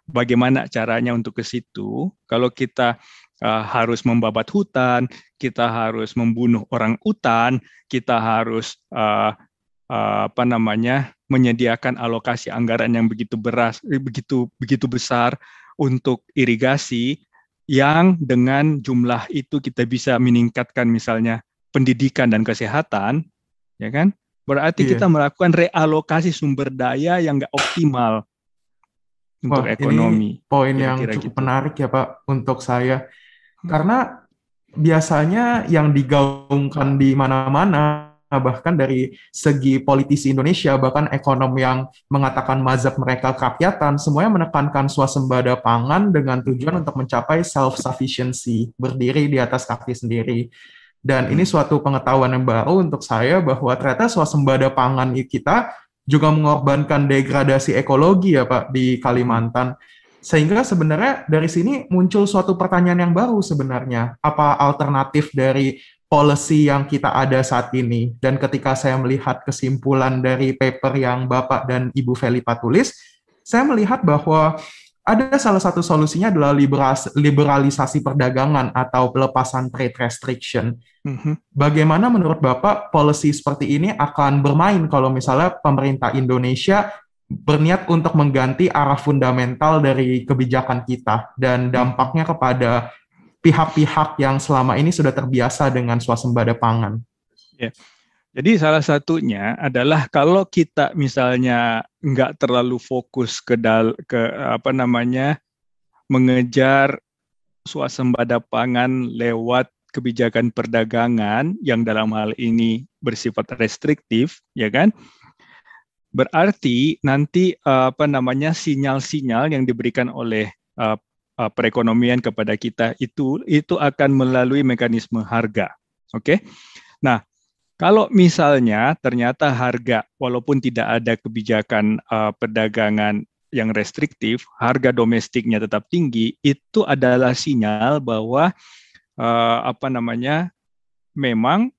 bagaimana caranya untuk ke situ. Kalau kita uh, harus membabat hutan, kita harus membunuh orang hutan, kita harus uh, uh, apa namanya menyediakan alokasi anggaran yang begitu beras, eh, begitu begitu besar untuk irigasi yang dengan jumlah itu kita bisa meningkatkan misalnya pendidikan dan kesehatan, ya kan? Berarti yeah. kita melakukan realokasi sumber daya yang nggak optimal Wah, untuk ekonomi. Ini poin Kira -kira yang cukup gitu. menarik ya Pak untuk saya,
hmm. karena biasanya yang digaungkan di mana-mana Nah, bahkan dari segi politisi Indonesia, bahkan ekonom yang mengatakan mazhab mereka kerakyatan, semuanya menekankan swasembada pangan dengan tujuan untuk mencapai self-sufficiency, berdiri di atas kaki sendiri. Dan ini suatu pengetahuan yang baru untuk saya bahwa ternyata swasembada pangan kita juga mengorbankan degradasi ekologi ya Pak di Kalimantan. Sehingga sebenarnya dari sini muncul suatu pertanyaan yang baru sebenarnya. Apa alternatif dari policy yang kita ada saat ini. Dan ketika saya melihat kesimpulan dari paper yang Bapak dan Ibu Felipa tulis, saya melihat bahwa ada salah satu solusinya adalah liberalisasi perdagangan atau pelepasan trade restriction. Mm-hmm. Bagaimana menurut Bapak policy seperti ini akan bermain kalau misalnya pemerintah Indonesia berniat untuk mengganti arah fundamental dari kebijakan kita dan dampaknya kepada pihak-pihak yang selama ini sudah terbiasa dengan swasembada pangan.
Ya. Jadi salah satunya adalah kalau kita misalnya nggak terlalu fokus ke dal ke apa namanya mengejar swasembada pangan lewat kebijakan perdagangan yang dalam hal ini bersifat restriktif, ya kan? Berarti nanti eh, apa namanya sinyal-sinyal yang diberikan oleh eh, uh, perekonomian kepada kita itu itu akan melalui mekanisme harga. Oke. Okay? Nah, kalau misalnya ternyata harga walaupun tidak ada kebijakan uh, perdagangan yang restriktif, harga domestiknya tetap tinggi, itu adalah sinyal bahwa uh, apa namanya? memang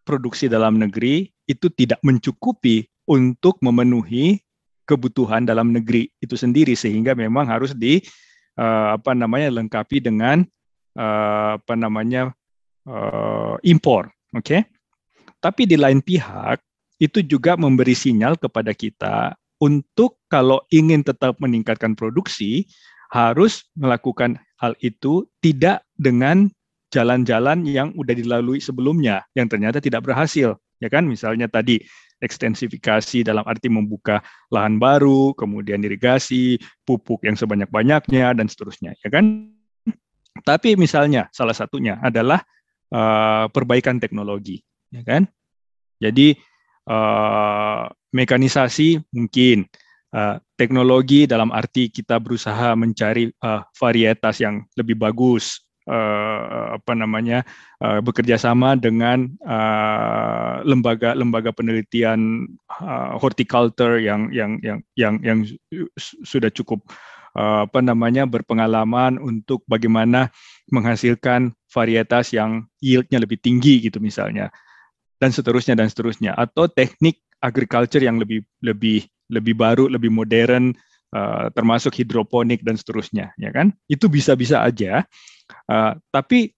produksi dalam negeri itu tidak mencukupi untuk memenuhi kebutuhan dalam negeri itu sendiri sehingga memang harus di uh, apa namanya lengkapi dengan uh, apa namanya uh, impor, oke? Okay? Tapi di lain pihak itu juga memberi sinyal kepada kita untuk kalau ingin tetap meningkatkan produksi harus melakukan hal itu tidak dengan jalan-jalan yang sudah dilalui sebelumnya yang ternyata tidak berhasil ya kan misalnya tadi ekstensifikasi dalam arti membuka lahan baru, kemudian irigasi, pupuk yang sebanyak-banyaknya dan seterusnya, ya kan? Tapi misalnya salah satunya adalah uh, perbaikan teknologi, ya kan? Jadi uh, mekanisasi mungkin uh, teknologi dalam arti kita berusaha mencari uh, varietas yang lebih bagus uh, apa namanya uh, bekerja sama dengan lembaga-lembaga eh, uh, penelitian uh, horticulture yang yang yang yang yang sudah cukup uh, apa namanya berpengalaman untuk bagaimana menghasilkan varietas yang yieldnya lebih tinggi gitu misalnya dan seterusnya dan seterusnya atau teknik agriculture yang lebih lebih lebih baru lebih modern uh, termasuk hidroponik dan seterusnya ya kan itu bisa-bisa aja Uh, tapi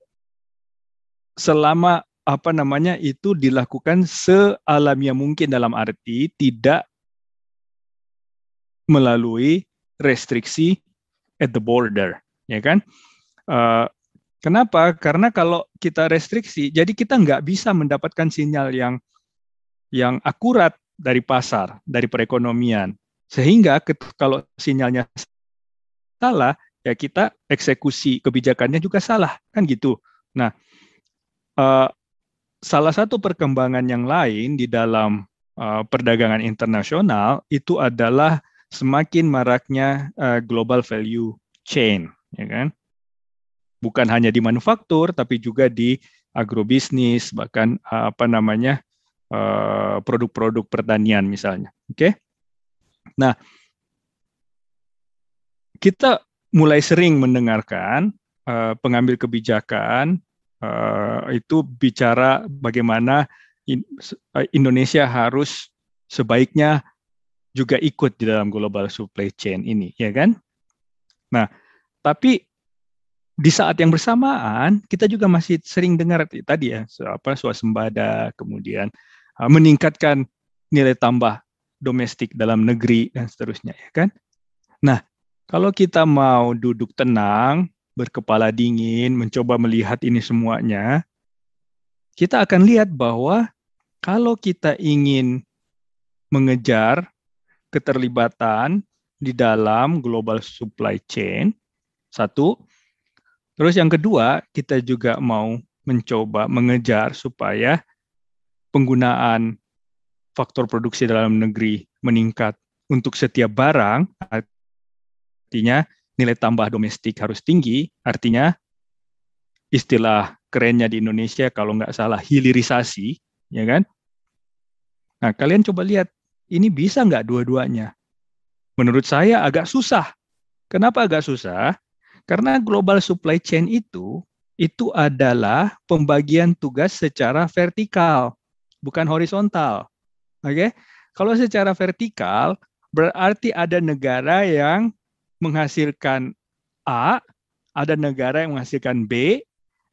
selama apa namanya itu dilakukan sealamiah mungkin dalam arti tidak melalui restriksi at the border, ya kan? Uh, kenapa? Karena kalau kita restriksi, jadi kita nggak bisa mendapatkan sinyal yang yang akurat dari pasar, dari perekonomian, sehingga kalau sinyalnya salah, ya kita eksekusi kebijakannya juga salah kan gitu. Nah, uh, salah satu perkembangan yang lain di dalam uh, perdagangan internasional itu adalah semakin maraknya uh, global value chain, ya kan? Bukan hanya di manufaktur tapi juga di agrobisnis bahkan uh, apa namanya produk-produk pertanian misalnya, oke? Okay? Nah, kita mulai sering mendengarkan uh, pengambil kebijakan uh, itu bicara bagaimana eh, Indonesia harus sebaiknya juga ikut di dalam global supply chain ini, ya kan? Nah, tapi di saat yang bersamaan kita juga masih sering dengar tadi ya apa swasembada kemudian meningkatkan nilai tambah domestik dalam negeri dan seterusnya ya kan nah kalau kita mau duduk tenang, berkepala dingin, mencoba melihat ini semuanya, kita akan lihat bahwa kalau kita ingin mengejar keterlibatan di dalam global supply chain, satu. Terus yang kedua, kita juga mau mencoba mengejar supaya penggunaan faktor produksi dalam negeri meningkat untuk setiap barang Artinya nilai tambah domestik harus tinggi, artinya istilah kerennya di Indonesia kalau nggak salah hilirisasi, ya kan? Nah, kalian coba lihat, ini bisa nggak dua-duanya? Menurut saya agak susah. Kenapa agak susah? Karena global supply chain itu itu adalah pembagian tugas secara vertikal, bukan horizontal. Oke? Okay? Kalau secara vertikal berarti ada negara yang menghasilkan A, ada negara yang menghasilkan B,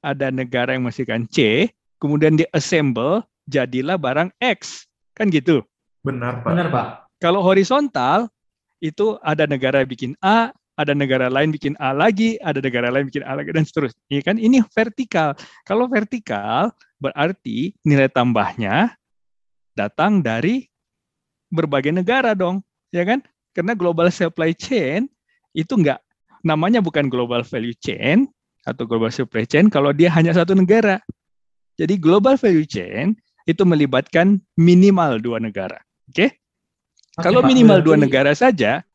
ada negara yang menghasilkan C, kemudian diassemble, jadilah barang X. Kan gitu? Benar, Pak. Benar, Pak. Kalau horizontal, itu ada negara yang bikin A, ada negara lain bikin A lagi, ada negara lain bikin A lagi, dan seterusnya. iya kan? Ini vertikal. Kalau vertikal, berarti nilai tambahnya datang dari berbagai negara dong. Ya kan? Karena global supply chain itu enggak namanya bukan global value chain atau global supply chain kalau dia hanya satu negara. Jadi global value chain itu melibatkan minimal dua negara. Oke? Okay? kalau Pak, minimal dua negara saja,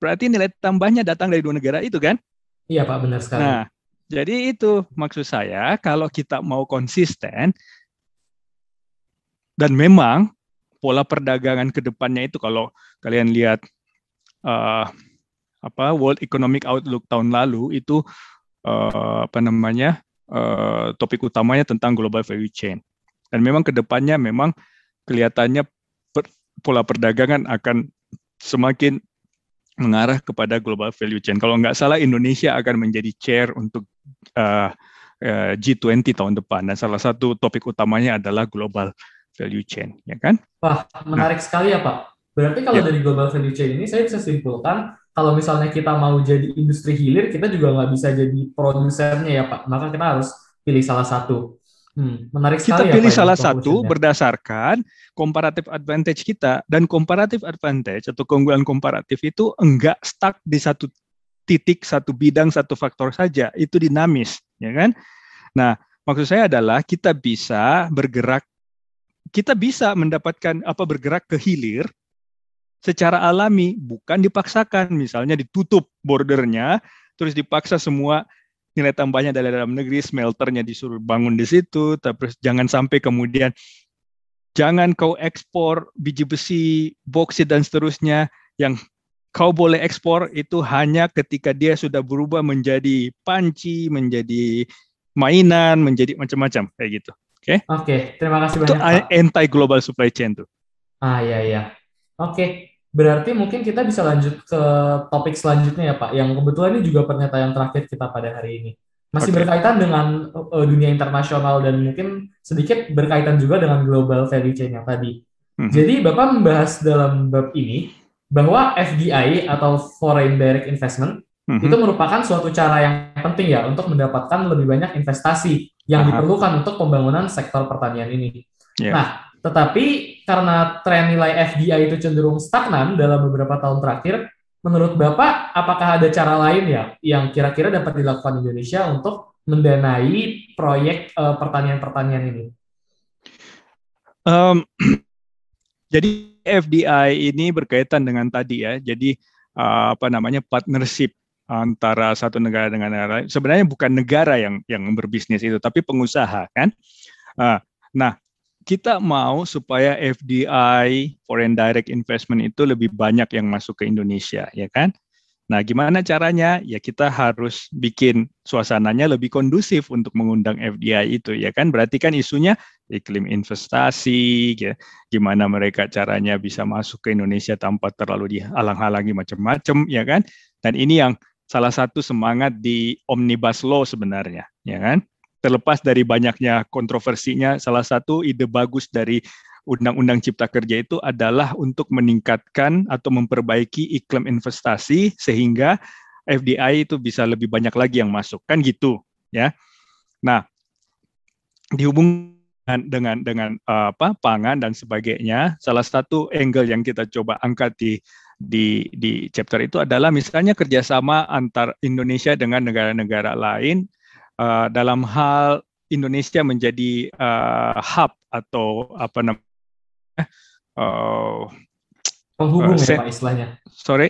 berarti nilai tambahnya datang dari dua negara itu kan? Iya Pak, benar sekali. Nah, jadi itu maksud saya kalau kita mau konsisten dan memang pola perdagangan ke depannya itu kalau kalian lihat uh, apa World Economic Outlook tahun lalu itu uh, apa namanya uh, topik utamanya tentang global value chain. Dan memang kedepannya memang kelihatannya per, pola perdagangan akan semakin mengarah kepada global value chain. Kalau nggak salah Indonesia akan menjadi chair untuk uh, eh, G20 tahun depan dan salah satu topik utamanya adalah global value chain, ya kan?
Wah, menarik nah. sekali ya Pak. Berarti kalau ya. dari global value chain ini saya bisa simpulkan kalau misalnya kita mau jadi industri hilir, kita juga nggak bisa jadi produsernya ya Pak. Maka kita
harus pilih salah satu.
Hmm, menarik kita sekali kita ya, pilih ya, Pak, salah satu
berdasarkan comparative advantage kita dan comparative advantage atau keunggulan komparatif itu enggak stuck di satu titik, satu bidang, satu faktor saja. Itu dinamis, ya kan? Nah, maksud saya adalah kita bisa bergerak kita bisa mendapatkan apa bergerak ke hilir secara alami, bukan dipaksakan. Misalnya ditutup bordernya, terus dipaksa semua nilai tambahnya dari dalam negeri, smelternya disuruh bangun di situ, terus jangan sampai kemudian jangan kau ekspor biji besi, boksit dan seterusnya yang kau boleh ekspor itu hanya ketika dia sudah berubah menjadi panci, menjadi mainan, menjadi macam-macam kayak gitu. Oke. Okay? Oke, okay, terima kasih banyak. Itu anti global supply chain tuh. Ah ya ya
Oke, Berarti mungkin kita bisa lanjut ke topik selanjutnya ya Pak, yang kebetulan ini juga pernyataan terakhir kita pada hari ini. Masih okay. berkaitan dengan uh, dunia internasional dan mungkin sedikit berkaitan juga dengan global value chain yang tadi. Mm-hmm. Jadi Bapak membahas dalam bab ini bahwa FDI atau Foreign Direct Investment mm-hmm. itu merupakan suatu cara yang penting ya untuk mendapatkan lebih banyak investasi yang uh-huh. diperlukan untuk pembangunan sektor pertanian ini. Yeah. Nah, tetapi karena tren nilai FDI itu cenderung stagnan dalam beberapa tahun terakhir, menurut Bapak apakah ada cara lain ya yang kira-kira dapat dilakukan Indonesia untuk mendanai proyek pertanian eh, pertanian-pertanian ini?
Um, jadi FDI ini berkaitan dengan tadi ya, jadi uh, apa namanya partnership antara satu negara dengan negara lain. Sebenarnya bukan negara yang yang berbisnis itu, tapi pengusaha kan. Eh, nah, kita mau supaya FDI foreign direct investment itu lebih banyak yang masuk ke Indonesia, ya kan? Nah, gimana caranya? Ya kita harus bikin suasananya lebih kondusif untuk mengundang FDI itu, ya kan? Berarti kan isunya iklim investasi, ya. gimana mereka caranya bisa masuk ke Indonesia tanpa terlalu dihalang-halangi macam-macam, ya kan? Dan ini yang salah satu semangat di Omnibus Law sebenarnya, ya kan? terlepas dari banyaknya kontroversinya, salah satu ide bagus dari Undang-Undang Cipta Kerja itu adalah untuk meningkatkan atau memperbaiki iklim investasi sehingga FDI itu bisa lebih banyak lagi yang masuk kan gitu ya. Nah, dihubungkan dengan dengan eh, apa pangan dan sebagainya, salah satu angle yang kita coba angkat di di di chapter itu adalah misalnya kerjasama antar Indonesia dengan negara-negara lain Eh, dalam hal Indonesia menjadi uh, hub atau apa namanya uh, eh, penghubung uh, ya pak istilahnya sorry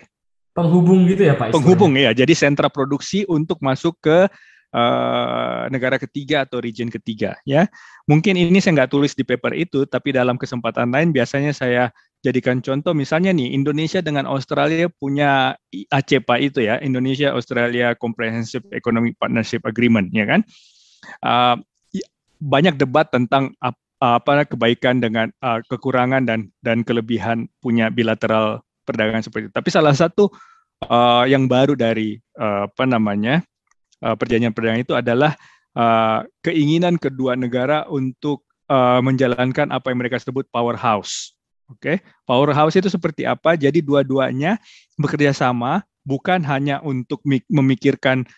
penghubung
gitu ya pak istilahnya. penghubung
ya jadi sentra produksi untuk masuk ke Uh, negara ketiga atau region ketiga ya mungkin ini saya nggak tulis di paper itu tapi dalam kesempatan lain biasanya saya jadikan contoh misalnya nih Indonesia dengan Australia punya ACPA e itu ya Indonesia Australia Comprehensive Economic Partnership Agreement ya kan uh, banyak debat tentang apa kebaikan dengan uh, kekurangan dan dan kelebihan punya bilateral perdagangan seperti itu tapi salah satu uh, yang baru dari uh, apa namanya uh, perjanjian perdagangan itu adalah uh, keinginan kedua negara untuk menjalankan apa yang mereka sebut powerhouse Oke, okay? powerhouse itu seperti apa? Jadi dua-duanya bekerja sama, bukan hanya untuk memikirkan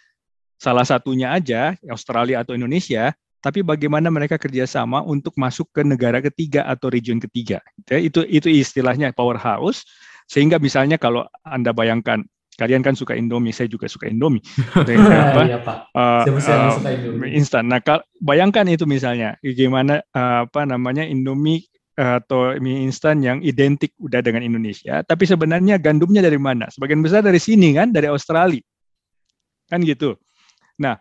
salah satunya aja, Australia atau Indonesia, tapi bagaimana mereka kerjasama untuk masuk ke negara ketiga atau region ketiga. Itu itu istilahnya powerhouse. Sehingga misalnya kalau anda bayangkan kalian kan suka Indomie, saya juga suka Indomie. apa? Iya, Pak. Uh, uh, suka Indomie. Instan. Nah, bayangkan itu misalnya, gimana uh, apa namanya Indomie atau mie instan yang identik udah dengan Indonesia, tapi sebenarnya gandumnya dari mana? Sebagian besar dari sini kan, dari Australia. Kan gitu. Nah,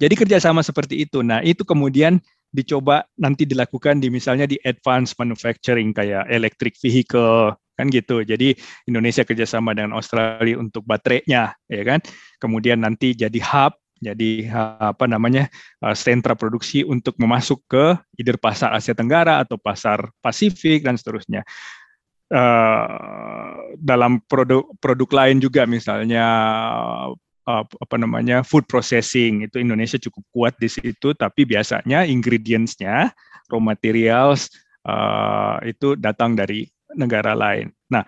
jadi kerjasama seperti itu. Nah, itu kemudian dicoba nanti dilakukan di misalnya di advanced manufacturing kayak electric vehicle kan gitu. Jadi Indonesia kerjasama dengan Australia untuk baterainya, ya kan. Kemudian nanti jadi hub jadi eh, apa namanya eh, sentra produksi untuk memasuk ke either pasar Asia Tenggara atau pasar Pasifik dan seterusnya. Eh, dalam produk-produk lain juga misalnya apa namanya food processing itu Indonesia cukup kuat di situ tapi biasanya ingredientsnya raw materials itu datang dari negara lain. Nah,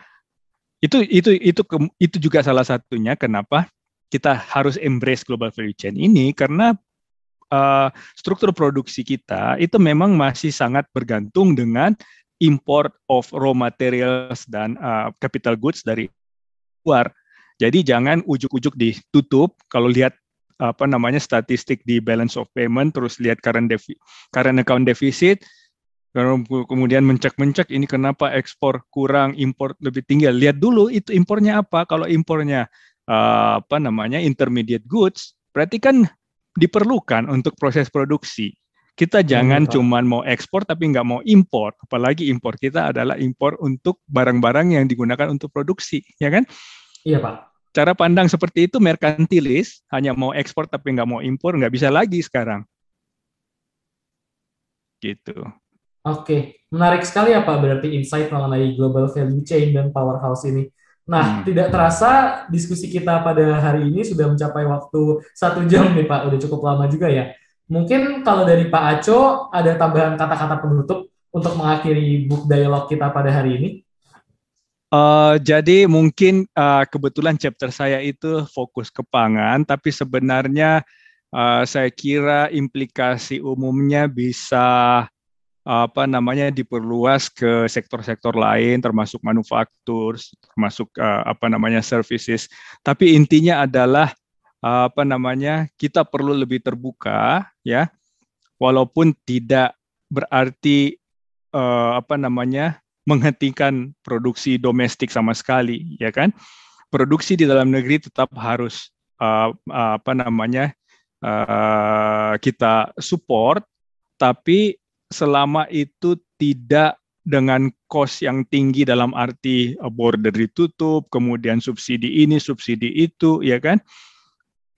itu itu itu itu juga salah satunya kenapa kita harus embrace global value chain ini karena uh, struktur produksi kita itu memang masih sangat bergantung dengan import of raw materials dan uh, capital goods dari luar. Jadi jangan ujuk-ujuk ditutup kalau lihat apa namanya statistik di balance of payment terus lihat current defi current account deficit kemudian mencek-mencek ini kenapa ekspor kurang impor lebih tinggi lihat dulu itu impornya apa kalau impornya Eh, apa namanya intermediate goods, berarti kan diperlukan untuk proses produksi. Kita iya, jangan cuma mau ekspor tapi nggak mau impor, apalagi impor kita adalah impor untuk barang-barang yang digunakan untuk produksi, ya kan? Iya pak. Cara pandang seperti itu merkantilis, hanya mau ekspor tapi nggak mau impor, nggak bisa lagi sekarang. Gitu.
Oke, menarik sekali ya berarti insight mengenai global value chain dan powerhouse ini. Nah, hmm. tidak terasa diskusi kita pada hari ini sudah mencapai waktu satu jam nih Pak, udah cukup lama juga ya. Mungkin kalau dari Pak Aco ada tambahan kata-kata penutup untuk mengakhiri book dialog kita pada hari ini.
Uh, jadi mungkin uh, kebetulan chapter saya itu fokus ke pangan, tapi sebenarnya uh, saya kira implikasi umumnya bisa apa namanya diperluas ke sektor-sektor lain termasuk manufaktur termasuk uh, apa namanya services tapi intinya adalah uh, apa namanya kita perlu lebih terbuka ya walaupun tidak berarti uh, apa namanya menghentikan produksi domestik sama sekali ya kan produksi di dalam negeri tetap harus uh, apa namanya uh, kita support tapi selama itu tidak dengan kos yang tinggi dalam arti eh, border ditutup, kemudian subsidi ini, subsidi itu, ya kan?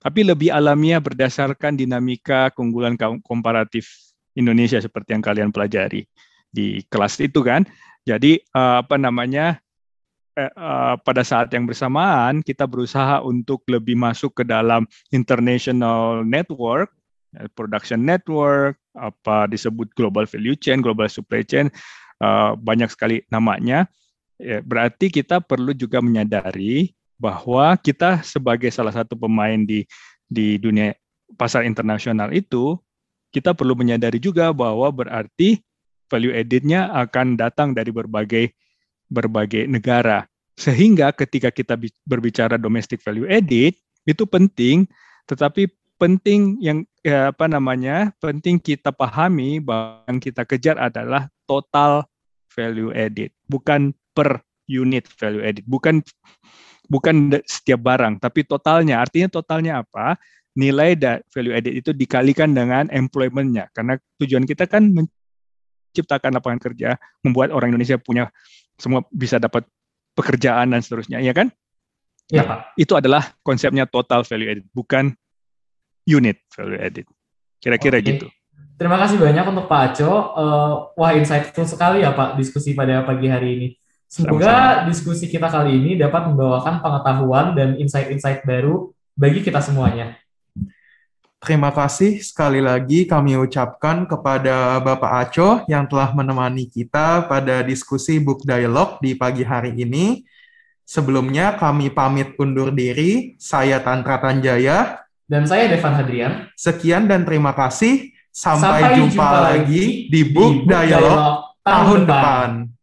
Tapi lebih alamiah berdasarkan dinamika keunggulan komparatif Indonesia seperti yang kalian pelajari di kelas itu kan. Jadi eh, apa namanya? Eh, pada saat yang bersamaan kita berusaha untuk lebih masuk ke dalam international network, production network, apa disebut global value chain, global supply chain, uh, banyak sekali namanya. Ya, berarti kita perlu juga menyadari bahwa kita sebagai salah satu pemain di di dunia pasar internasional itu, kita perlu menyadari juga bahwa berarti value added-nya akan datang dari berbagai berbagai negara. Sehingga ketika kita berbicara domestic value added itu penting, tetapi penting yang ya, apa namanya penting kita pahami bahwa yang kita kejar adalah total value added bukan per unit value added bukan bukan setiap barang tapi totalnya artinya totalnya apa nilai value added itu dikalikan dengan employmentnya karena tujuan kita kan menciptakan lapangan kerja membuat orang Indonesia punya semua bisa dapat pekerjaan dan seterusnya ya kan ya, itu adalah konsepnya total value added bukan unit value added. Kira-kira okay. gitu.
Terima kasih banyak untuk Pak Aco. Uh, wah, insightful sekali ya Pak diskusi pada pagi hari ini. Semoga Sama-sama. diskusi kita kali ini dapat membawakan pengetahuan dan insight-insight baru bagi kita semuanya.
Terima kasih sekali lagi kami ucapkan kepada Bapak Aco yang telah menemani kita pada diskusi book dialog di pagi hari ini. Sebelumnya kami pamit undur diri. Saya Tantra Tanjaya dan saya Devan Hadrian. Sekian dan terima kasih. Sampai, Sampai jumpa, jumpa lagi di Book, di Book Dialog, Dialog tahun depan. depan.